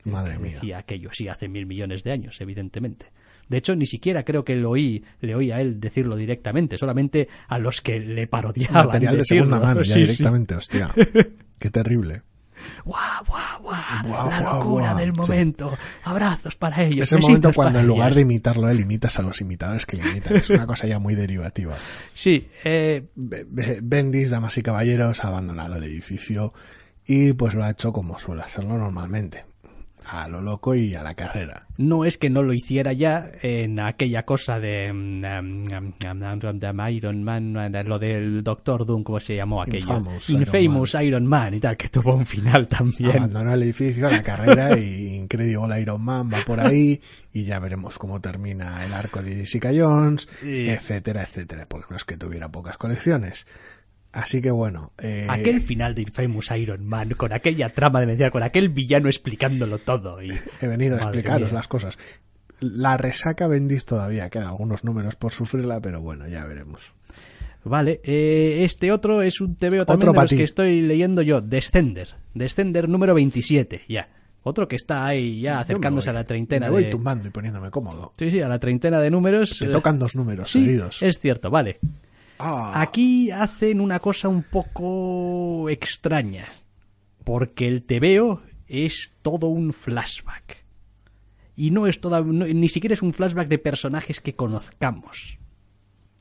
Madre mía. Decía aquello, sí, hace mil millones de años, evidentemente. De hecho, ni siquiera creo que lo oí, le oí a él decirlo directamente, solamente a los que le parodiaban. Material de segunda mano, ya directamente, hostia. Qué terrible. ¡Guau, guau, guau! La locura del momento. Abrazos para ellos. Es el momento cuando en lugar de imitarlo, él imitas a los imitadores que le imitan. Es una cosa ya muy derivativa. Sí. Eh, Bendis, damas y caballeros, ha abandonado el edificio y pues lo ha hecho como suele hacerlo normalmente a lo loco y a la carrera. No es que no lo hiciera ya en aquella cosa de mm, Iron Man, lo del Doctor Doom, ¿cómo se llamó aquello? Infamous, Iron, Man. y tal, que tuvo un final también. Abandonó el edificio, la carrera y Incredible Iron Man va por ahí y ya veremos cómo termina el arco de Jessica Jones, etcétera, etcétera, porque no es que tuviera pocas colecciones. Así que bueno. Eh, aquel final de Infamous Iron Man, con aquella trama de mentira, con aquel villano explicándolo todo. Y... He venido a explicaros las cosas. La resaca vendís todavía, queda algunos números por sufrirla, pero bueno, ya veremos. Vale, eh, este otro es un TVO también otro de los que estoy leyendo yo, Descender. Descender número 27, ya. Otro que está ahí ya acercándose a la treintena. Me voy tumbando y poniéndome cómodo. Sí, sí, a la treintena de números. Se tocan dos números sí, Es cierto, vale. Ah. Aquí hacen una cosa un poco extraña, porque el TVO es todo un flashback. Y no es toda, ni siquiera es un flashback de personajes que conozcamos.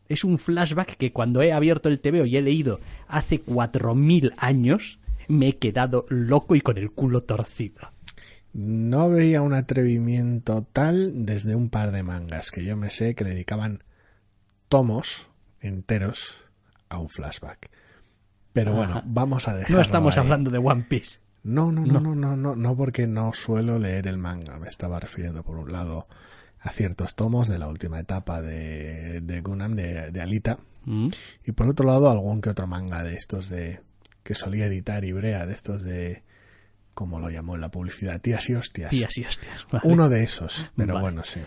Es un flashback que cuando he abierto el TVO y he leído hace 4000 años, me he quedado loco y con el culo torcido. No veía un atrevimiento tal desde un par de mangas que yo me sé que dedicaban tomos enteros a un flashback. Pero bueno, vamos a dejarlo. No estamos hablando de One Piece. No, no, no, no, no, no, no, porque no suelo leer el manga. Me estaba refiriendo, por un lado, a ciertos tomos de la última etapa de, de Gunam, de, Alita. Mm. Y por otro lado, algún que otro manga de estos de. que solía editar Ibrea, de estos de. como lo llamó en la publicidad, tías y hostias. Tías y hostias. Uno de esos, pero bueno, sí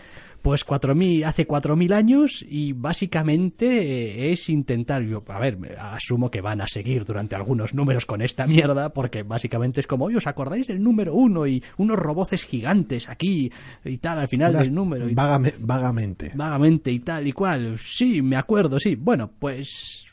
pues cuatro mil, hace 4.000 años y básicamente eh, es intentar, yo, a ver, asumo que van a seguir durante algunos números con esta mierda porque básicamente es como, oye, ¿os acordáis del número uno y unos roboces gigantes aquí y tal al final del número? vagamente. Vagamente y tal y cual. Sí, me acuerdo, sí. Bueno, pues...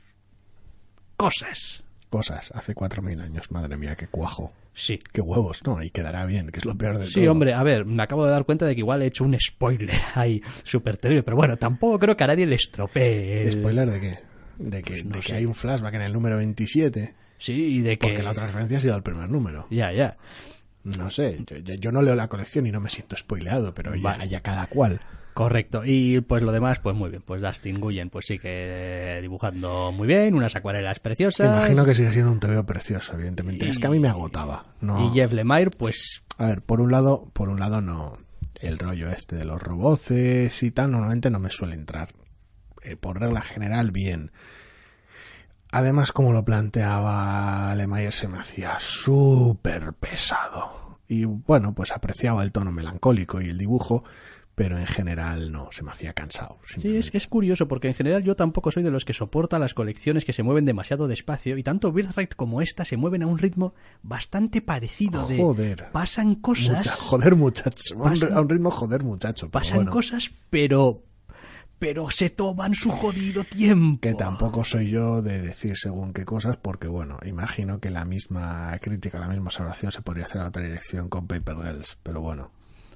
Cosas. Cosas, hace 4.000 años, madre mía, qué cuajo. Sí. Qué huevos, ¿no? Y quedará bien, que es lo peor todo Sí, hombre, a ver, me acabo de dar cuenta de que igual he hecho un spoiler ahí súper terrible, pero bueno, tampoco creo que a nadie le estropee. ¿Spoiler de qué? De que, pues de que hay un flashback en el número 27. Sí, y de que. Porque la otra referencia ha sido al primer número. Ya, ya. No sé, yo, no leo la colección y no me siento spoileado, pero vale. ya cada cual. Correcto. Y pues lo demás, pues muy bien. Pues Dustin Guyen, pues sigue dibujando muy bien, unas acuarelas preciosas. imagino que sigue siendo un tebeo precioso, evidentemente. es que a mí me agotaba. No... Y Jeff Lemire, pues. A ver, por un lado, por un lado no. El rollo este de los roboces y tal, normalmente no me suele entrar. Eh, por regla general, bien. Además, como lo planteaba Lemire, se me hacía súper pesado. Y bueno, pues apreciaba el tono melancólico y el dibujo, pero en general no, se me hacía cansado. Sí, es, es curioso porque en general yo tampoco soy de los que soporta las colecciones que se mueven demasiado despacio y tanto Birthright como esta se mueven a un ritmo bastante parecido de joder, pasan cosas. joder muchacho, a un ritmo joder muchacho. Pasan cosas pero pero se toman su jodido tiempo. Que tampoco soy yo de decir según qué cosas, porque bueno, imagino que la misma crítica, la misma observación se podría hacer a otra dirección con Paper Girls, pero bueno.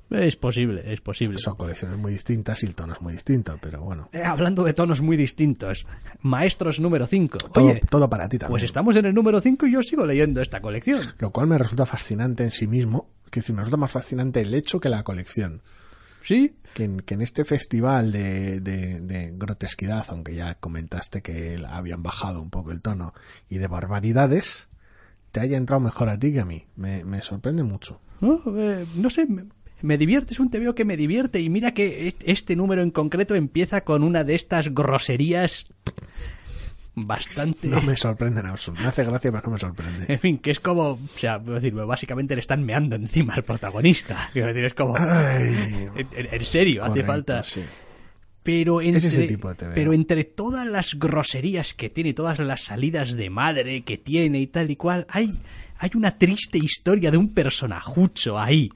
Es posible, es posible. Son colecciones muy distintas y el tono es muy distinto, pero bueno. Eh, hablando de tonos muy distintos, Maestros número 5. Todo, para ti también. Pues estamos en el número 5 y yo sigo leyendo esta colección. Lo cual me resulta fascinante en sí mismo, que si me resulta más fascinante el hecho que la colección. ¿Sí? Que en, que en este festival de, de, grotesquidad, aunque ya comentaste que habían bajado un poco el tono, y de barbaridades, te haya entrado mejor a ti que a mí. Me, me sorprende mucho. No, eh, no sé, me divierte, es un TVO que me divierte. Y mira que este número en concreto empieza con una de estas groserías bastante. No me sorprende en Me hace gracia, pero no me sorprende. En fin, que es como. O sea, decir, básicamente le están meando encima al protagonista. es como. en, serio, hace falta. Pero entre, pero entre todas las groserías que tiene, todas las salidas de madre que tiene y tal y cual, hay, hay una triste historia de un personajucho ahí.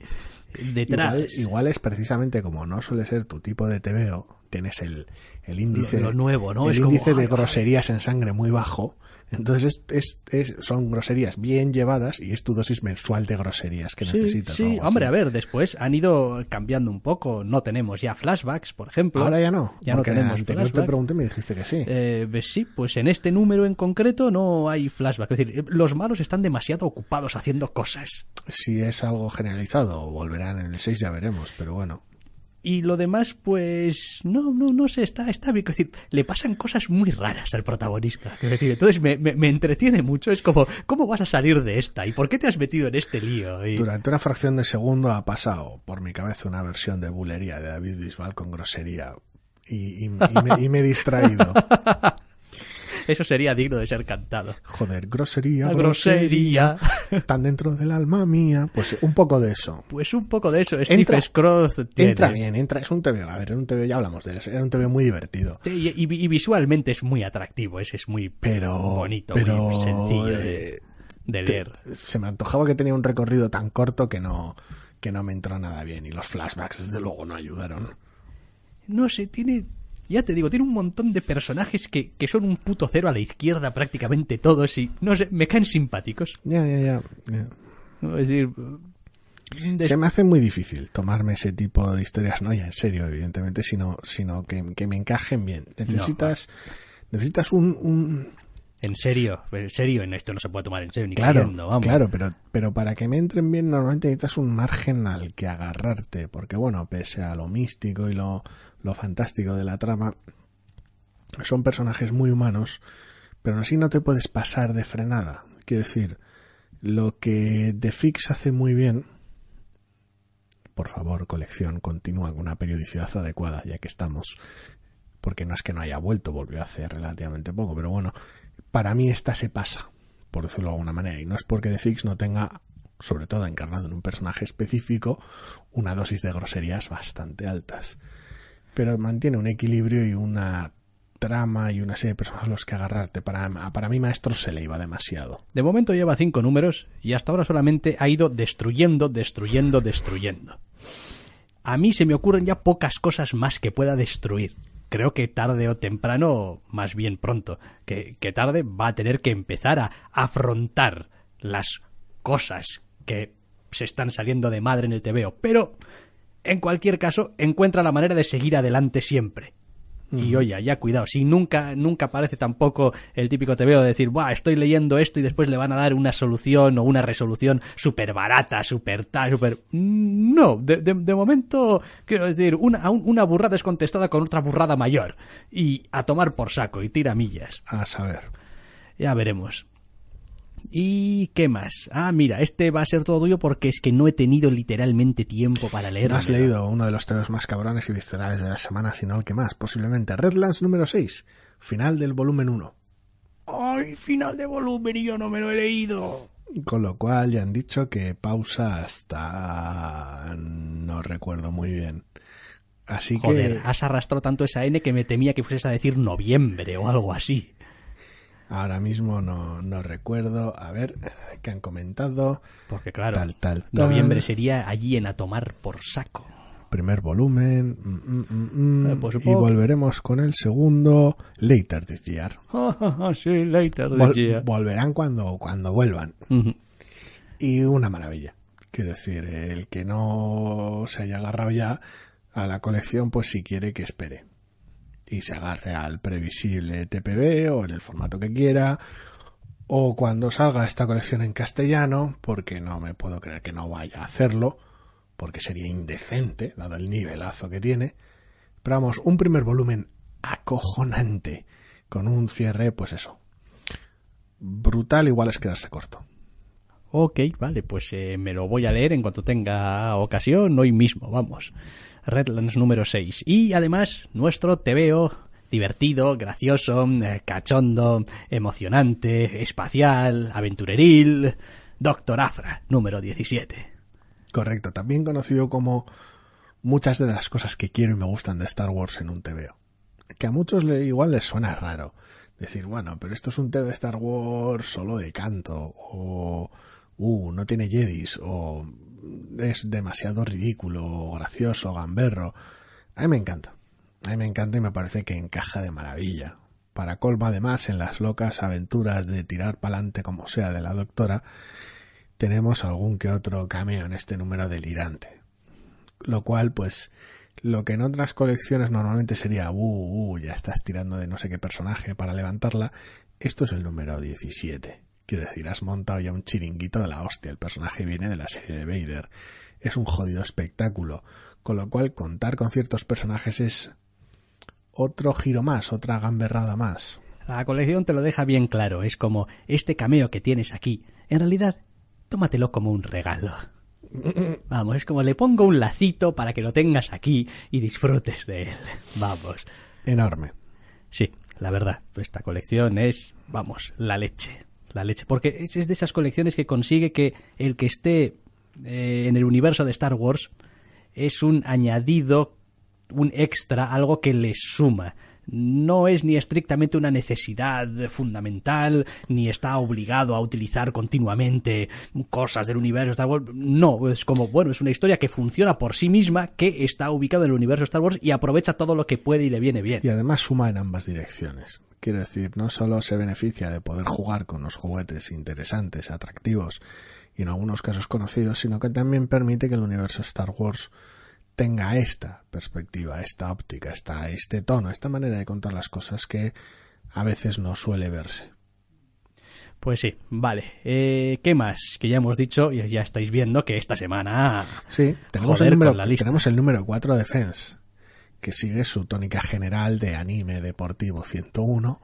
Igual, es precisamente como no suele ser tu tipo de TVO, tienes el, el índice, nuevo, ¿no? índice de groserías en sangre muy bajo entonces son groserías bien llevadas y es tu dosis mensual de groserías que necesitas. Sí, hombre, a ver, después han ido cambiando un poco. No tenemos ya flashbacks, por ejemplo. Ahora ya no. Ya porque no tenemos te pregunté y me dijiste que sí. Eh, pues sí, pues en este número en concreto no hay flashbacks. Es decir, eh, los malos están demasiado ocupados haciendo cosas. Si es algo generalizado, volverán en el 6, ya veremos, pero bueno. Y lo demás, pues, no, no, no sé, está, está bien. Es decir, le pasan cosas muy raras al protagonista. Es decir, entonces me, me, entretiene mucho. Es como, ¿cómo vas a salir de esta? ¿Y por qué te has metido en este lío? Durante una fracción de segundo ha pasado por mi cabeza una versión de bulería de David Bisbal con grosería. Y, y, me he distraído. Eso sería digno de ser cantado. Joder, grosería, grosería, Tan dentro del alma mía. Pues un poco de eso. Pues un poco de eso. Steve entra, Scrooge tiene. Entra bien, entra. Es un TV. A ver, en un TV ya hablamos de eso. Era un TV muy divertido. y, visualmente es muy atractivo. Ese es muy bonito, pero, muy sencillo de, eh, leer. se me antojaba que tenía un recorrido tan corto que no, que no me entró nada bien. Y los flashbacks, desde luego, no ayudaron. No sé, tiene ya te digo, tiene un montón de personajes que, son un puto cero a la izquierda prácticamente todos y no sé, me caen simpáticos. Ya, ya, ya. Es decir, Se me hace muy difícil tomarme ese tipo de historias, no ya en serio, evidentemente, sino, sino que, me encajen bien. Necesitas, necesitas un, en serio, en serio, en esto no se puede tomar en serio ni claro, vamos. Claro, pero, pero para que me entren bien normalmente necesitas un margen al que agarrarte, porque bueno, pese a lo místico y lo, lo fantástico de la trama, son personajes muy humanos, pero así no te puedes pasar de frenada. Quiero decir, lo que The Fix hace muy bien, por favor, colección, continúa con una periodicidad adecuada, ya que estamos. Porque no es que no haya vuelto, volvió hace relativamente poco, pero bueno, para mí esta se pasa, por decirlo de alguna manera, y no es porque The Six no tenga, sobre todo encarnado en un personaje específico, una dosis de groserías bastante altas. Pero mantiene un equilibrio y una trama y una serie de personas a los que agarrarte. Para, para mí Maestro se le iba demasiado. De momento lleva cinco números y hasta ahora solamente ha ido destruyendo, destruyendo, destruyendo. A mí se me ocurren ya pocas cosas más que pueda destruir creo que tarde o temprano, más bien pronto, que, tarde va a tener que empezar a afrontar las cosas que se están saliendo de madre en el TVO. Pero, en cualquier caso, encuentra la manera de seguir adelante siempre. Y oye, ya cuidado, si nunca, nunca parece tampoco el típico te veo de decir, Buah, estoy leyendo esto y después le van a dar una solución o una resolución súper barata, super tal, súper... No, de, de, momento, quiero decir, una, una burrada es contestada con otra burrada mayor. Y a tomar por saco y tira millas. A saber. Ya veremos. ¿Y qué más? Ah, mira, este va a ser todo tuyo porque es que no he tenido literalmente tiempo para leerlo. has leído uno de los teos más cabrones y viscerales de la semana, sino el que más, posiblemente. Redlands número 6, final del volumen 1. ¡Ay, final de volumen! Y yo no me lo he leído. Con lo cual ya han dicho que pausa hasta... no recuerdo muy bien. Así Joder, que... has arrastrado tanto esa N que me temía que fueses a decir noviembre o algo así. Ahora mismo no, recuerdo. A ver, ¿qué han comentado? Porque claro, tal, tal, noviembre sería allí en A Tomar por Saco. Primer volumen. Mm, mm, mm, eh, y volveremos con el segundo later this year. Ah, ah, ah, sí, later this year. Volverán cuando, cuando vuelvan. Y una maravilla. Quiero decir, el que no se haya agarrado ya a la colección, pues si quiere que espere y se agarre al previsible TPB o en el formato que quiera o cuando salga esta colección en castellano, porque no me puedo creer que no vaya a hacerlo, porque sería indecente, dado el nivelazo que tiene. Pero vamos, un primer volumen acojonante, con un cierre, pues eso. Brutal, igual es quedarse corto. Ok, vale, pues eh, me lo voy a leer en cuanto tenga ocasión, hoy mismo, vamos. Redlands número 6. Y además, nuestro tebeo divertido, gracioso, eh, cachondo, emocionante, espacial, aventureril, Doctor Afra, número 17. Correcto, también conocido como muchas de las cosas que quiero y me gustan de Star Wars en un tebeo. Que a muchos le, igual les suena raro. Decir, bueno, pero esto es un tebeo de Star Wars solo de canto, o uh, no tiene jedis, o es demasiado ridículo, o gracioso, gamberro. A mí me encanta. A mí me encanta y me parece que encaja de maravilla. Para colma, además, en las locas aventuras de tirar pa'lante como sea de la doctora, tenemos algún que otro cameo en este número delirante. Lo cual, pues, lo que en otras colecciones normalmente sería, uh, uh, ya estás tirando de no sé qué personaje para levantarla, esto es el número 17. Quiero decir, has montado ya un chiringuito de la hostia. El personaje viene de la serie de Vader. Es un jodido espectáculo. Con lo cual, contar con ciertos personajes es otro giro más, otra gamberrada más. La colección te lo deja bien claro. Es como este cameo que tienes aquí. En realidad, tómatelo como un regalo. Vamos, es como le pongo un lacito para que lo tengas aquí y disfrutes de él. Vamos. Enorme. Sí, la verdad, esta colección es, vamos, la leche la leche. Porque es, de esas colecciones que consigue que el que esté eh, en el universo de Star Wars es un añadido, un extra, algo que le suma no es ni estrictamente una necesidad fundamental, ni está obligado a utilizar continuamente cosas del universo Star Wars. No, es como, bueno, es una historia que funciona por sí misma, que está ubicada en el universo Star Wars y aprovecha todo lo que puede y le viene bien. Y además suma en ambas direcciones. Quiero decir, no solo se beneficia de poder jugar con unos juguetes interesantes, atractivos y en algunos casos conocidos, sino que también permite que el universo Star Wars tenga esta perspectiva, esta óptica, esta, este tono, esta manera de contar las cosas que a veces no suele verse. Pues sí, vale. Eh, ¿Qué más? Que ya hemos dicho y ya estáis viendo que esta semana. Sí, tenemos, el, número, tenemos el número 4 de que sigue su tónica general de anime deportivo 101,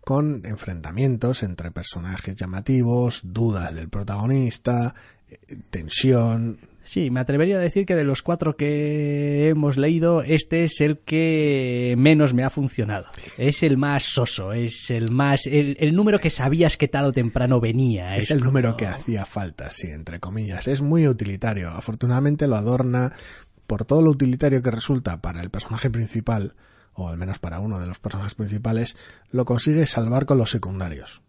con enfrentamientos entre personajes llamativos, dudas del protagonista, eh, tensión, Sí, me atrevería a decir que de los cuatro que hemos leído, este es el que menos me ha funcionado. Es el más soso, es el más. el, número que sabías que tarde o temprano venía. Es, el número que hacía falta, sí, entre comillas. Es muy utilitario. Afortunadamente lo adorna por todo lo utilitario que resulta para el personaje principal, o al menos para uno de los personajes principales, lo consigue salvar con los secundarios.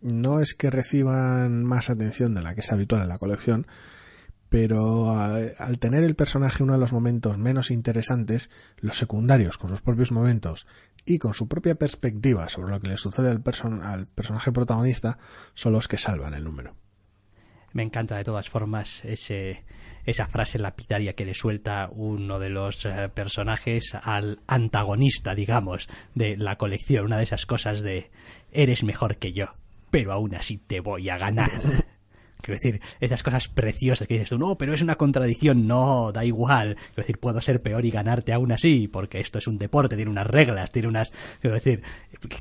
No es que reciban más atención de la que es habitual en la colección, pero al tener el personaje uno de los momentos menos interesantes, los secundarios con sus propios momentos y con su propia perspectiva sobre lo que le sucede al, personaje protagonista son los que salvan el número. Me encanta de todas formas ese, esa frase lapidaria que le suelta uno de los eh, personajes al antagonista, digamos, de la colección, una de esas cosas de eres mejor que yo, pero aún así te voy a ganar. Quiero decir, esas cosas preciosas que dices tú, no, pero es una contradicción, no, da igual. Quiero decir, puedo ser peor y ganarte aún así, porque esto es un deporte, tiene unas reglas, tiene unas. Quiero decir,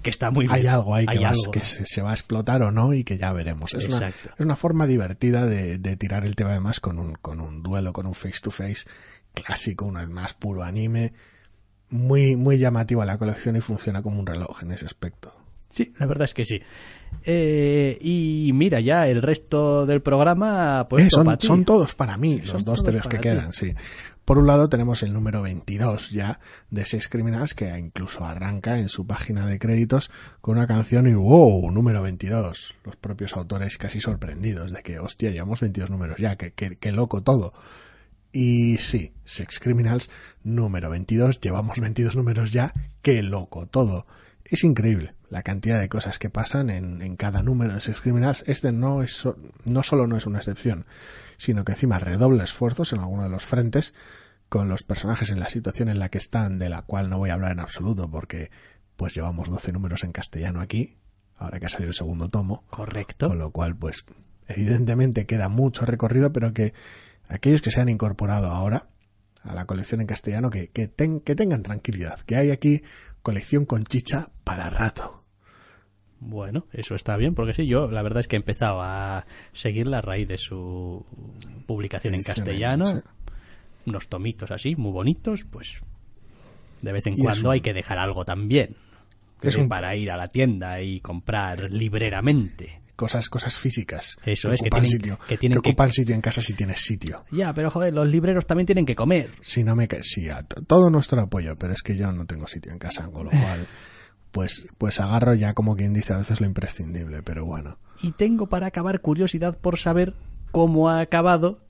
que, está muy Hay bien. algo ahí Hay que, algo. que se, va a explotar o no y que ya veremos. Es, una, es una, forma divertida de, tirar el tema, además, con un, con un duelo, con un face to face clásico, una vez más puro anime. Muy, muy a la colección y funciona como un reloj en ese aspecto. Sí, la verdad es que sí. Eh, y mira, ya el resto del programa. Pues, son, todos para mí, los dos tres que quedan, sí. Por un lado tenemos el número 22 ya de Sex Criminals que incluso arranca en su página de créditos con una canción y wow, número 22. Los propios autores casi sorprendidos de que hostia, llevamos 22 números ya, que, loco todo. Y sí, Sex Criminals número 22, llevamos 22 números ya, qué loco todo. Es increíble la cantidad de cosas que pasan en, cada número de Sex Criminals. Este no, es, no solo no es una excepción, sino que encima redobla esfuerzos en alguno de los frentes con los personajes en la situación en la que están, de la cual no voy a hablar en absoluto porque pues llevamos 12 números en castellano aquí, ahora que ha salido el segundo tomo. Correcto. Con lo cual pues evidentemente queda mucho recorrido, pero que aquellos que se han incorporado ahora a la colección en castellano, que, que tengan tranquilidad, que hay aquí colección con chicha para rato. Bueno, eso está bien, porque sí, yo la verdad es que he empezado a seguir la raíz de su publicación en castellano. Unos tomitos así, muy bonitos, pues de vez en cuando hay que dejar algo también. Es para ir a la tienda y comprar libreramente cosas, cosas físicas. Eso es, ocupan sitio, sitio en casa si tienes sitio. Ya, pero joder, los libreros también tienen que comer. Si no me si a todo nuestro apoyo, pero es que yo no tengo sitio en casa, con lo cual, pues, pues agarro ya como quien dice a veces lo imprescindible, pero bueno. Y tengo para acabar curiosidad por saber cómo ha acabado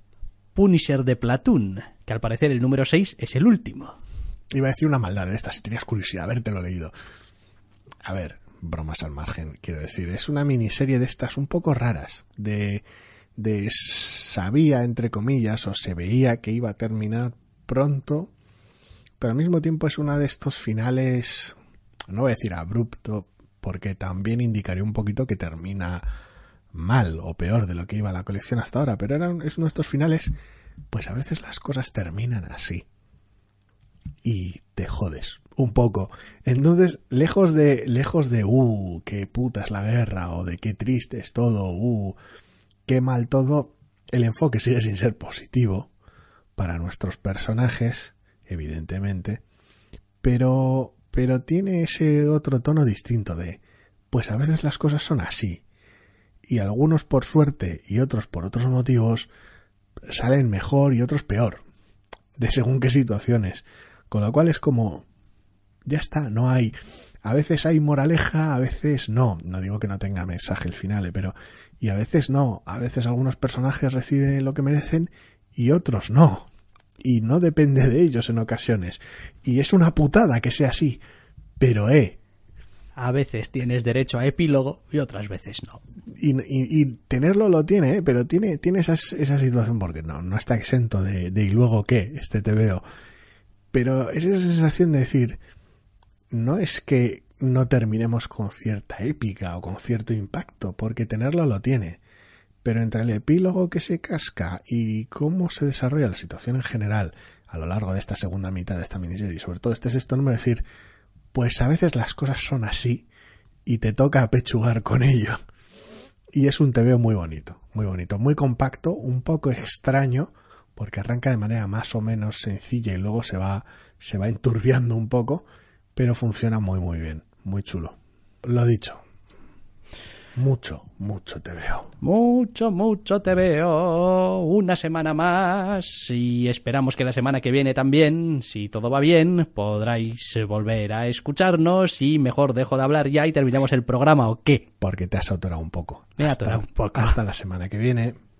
Punisher de Platoon, que al parecer el número 6 es el último. Iba a decir una maldad de esta, si tenías curiosidad, habértelo leído. A ver, bromas al margen, quiero decir, es una miniserie de estas un poco raras, de, de sabía, entre comillas, o se veía que iba a terminar pronto, pero al mismo tiempo es una de estos finales, no voy a decir abrupto, porque también indicaría un poquito que termina mal o peor de lo que iba la colección hasta ahora, pero eran, es uno de estos finales, pues a veces las cosas terminan así y te jodes un poco. Entonces, lejos de, lejos de, uh, qué puta es la guerra, o de qué triste es todo, uh, qué mal todo, el enfoque sigue sin ser positivo para nuestros personajes, evidentemente, pero, pero tiene ese otro tono distinto de, pues a veces las cosas son así, y algunos por suerte y otros por otros motivos salen mejor y otros peor, de según qué situaciones, con lo cual es como, ya está, no hay. A veces hay moraleja, a veces no. No digo que no tenga mensaje el final, eh, pero. Y a veces no. A veces algunos personajes reciben lo que merecen y otros no. Y no depende de ellos en ocasiones. Y es una putada que sea así. Pero, eh. A veces tienes derecho a epílogo y otras veces no. Y, y, tenerlo lo tiene, eh, pero tiene, tiene esa situación porque no, no está exento de, de y luego qué, este te veo. Pero es esa sensación de decir, no es que no terminemos con cierta épica o con cierto impacto, porque tenerlo lo tiene. Pero entre el epílogo que se casca y cómo se desarrolla la situación en general a lo largo de esta segunda mitad de esta miniserie, y sobre todo este sexto número, decir, pues a veces las cosas son así y te toca apechugar con ello. Y es un tebeo muy bonito, muy bonito, muy compacto, un poco extraño, porque arranca de manera más o menos sencilla y luego se va, se va enturbiando un poco, pero funciona muy, muy bien. Muy chulo. Lo dicho. Mucho, mucho te veo. Mucho, mucho te veo. Una semana más y esperamos que la semana que viene también, si todo va bien, podráis volver a escucharnos y mejor dejo de hablar ya y terminamos el programa o qué. Porque te has un poco. Hasta la semana que viene.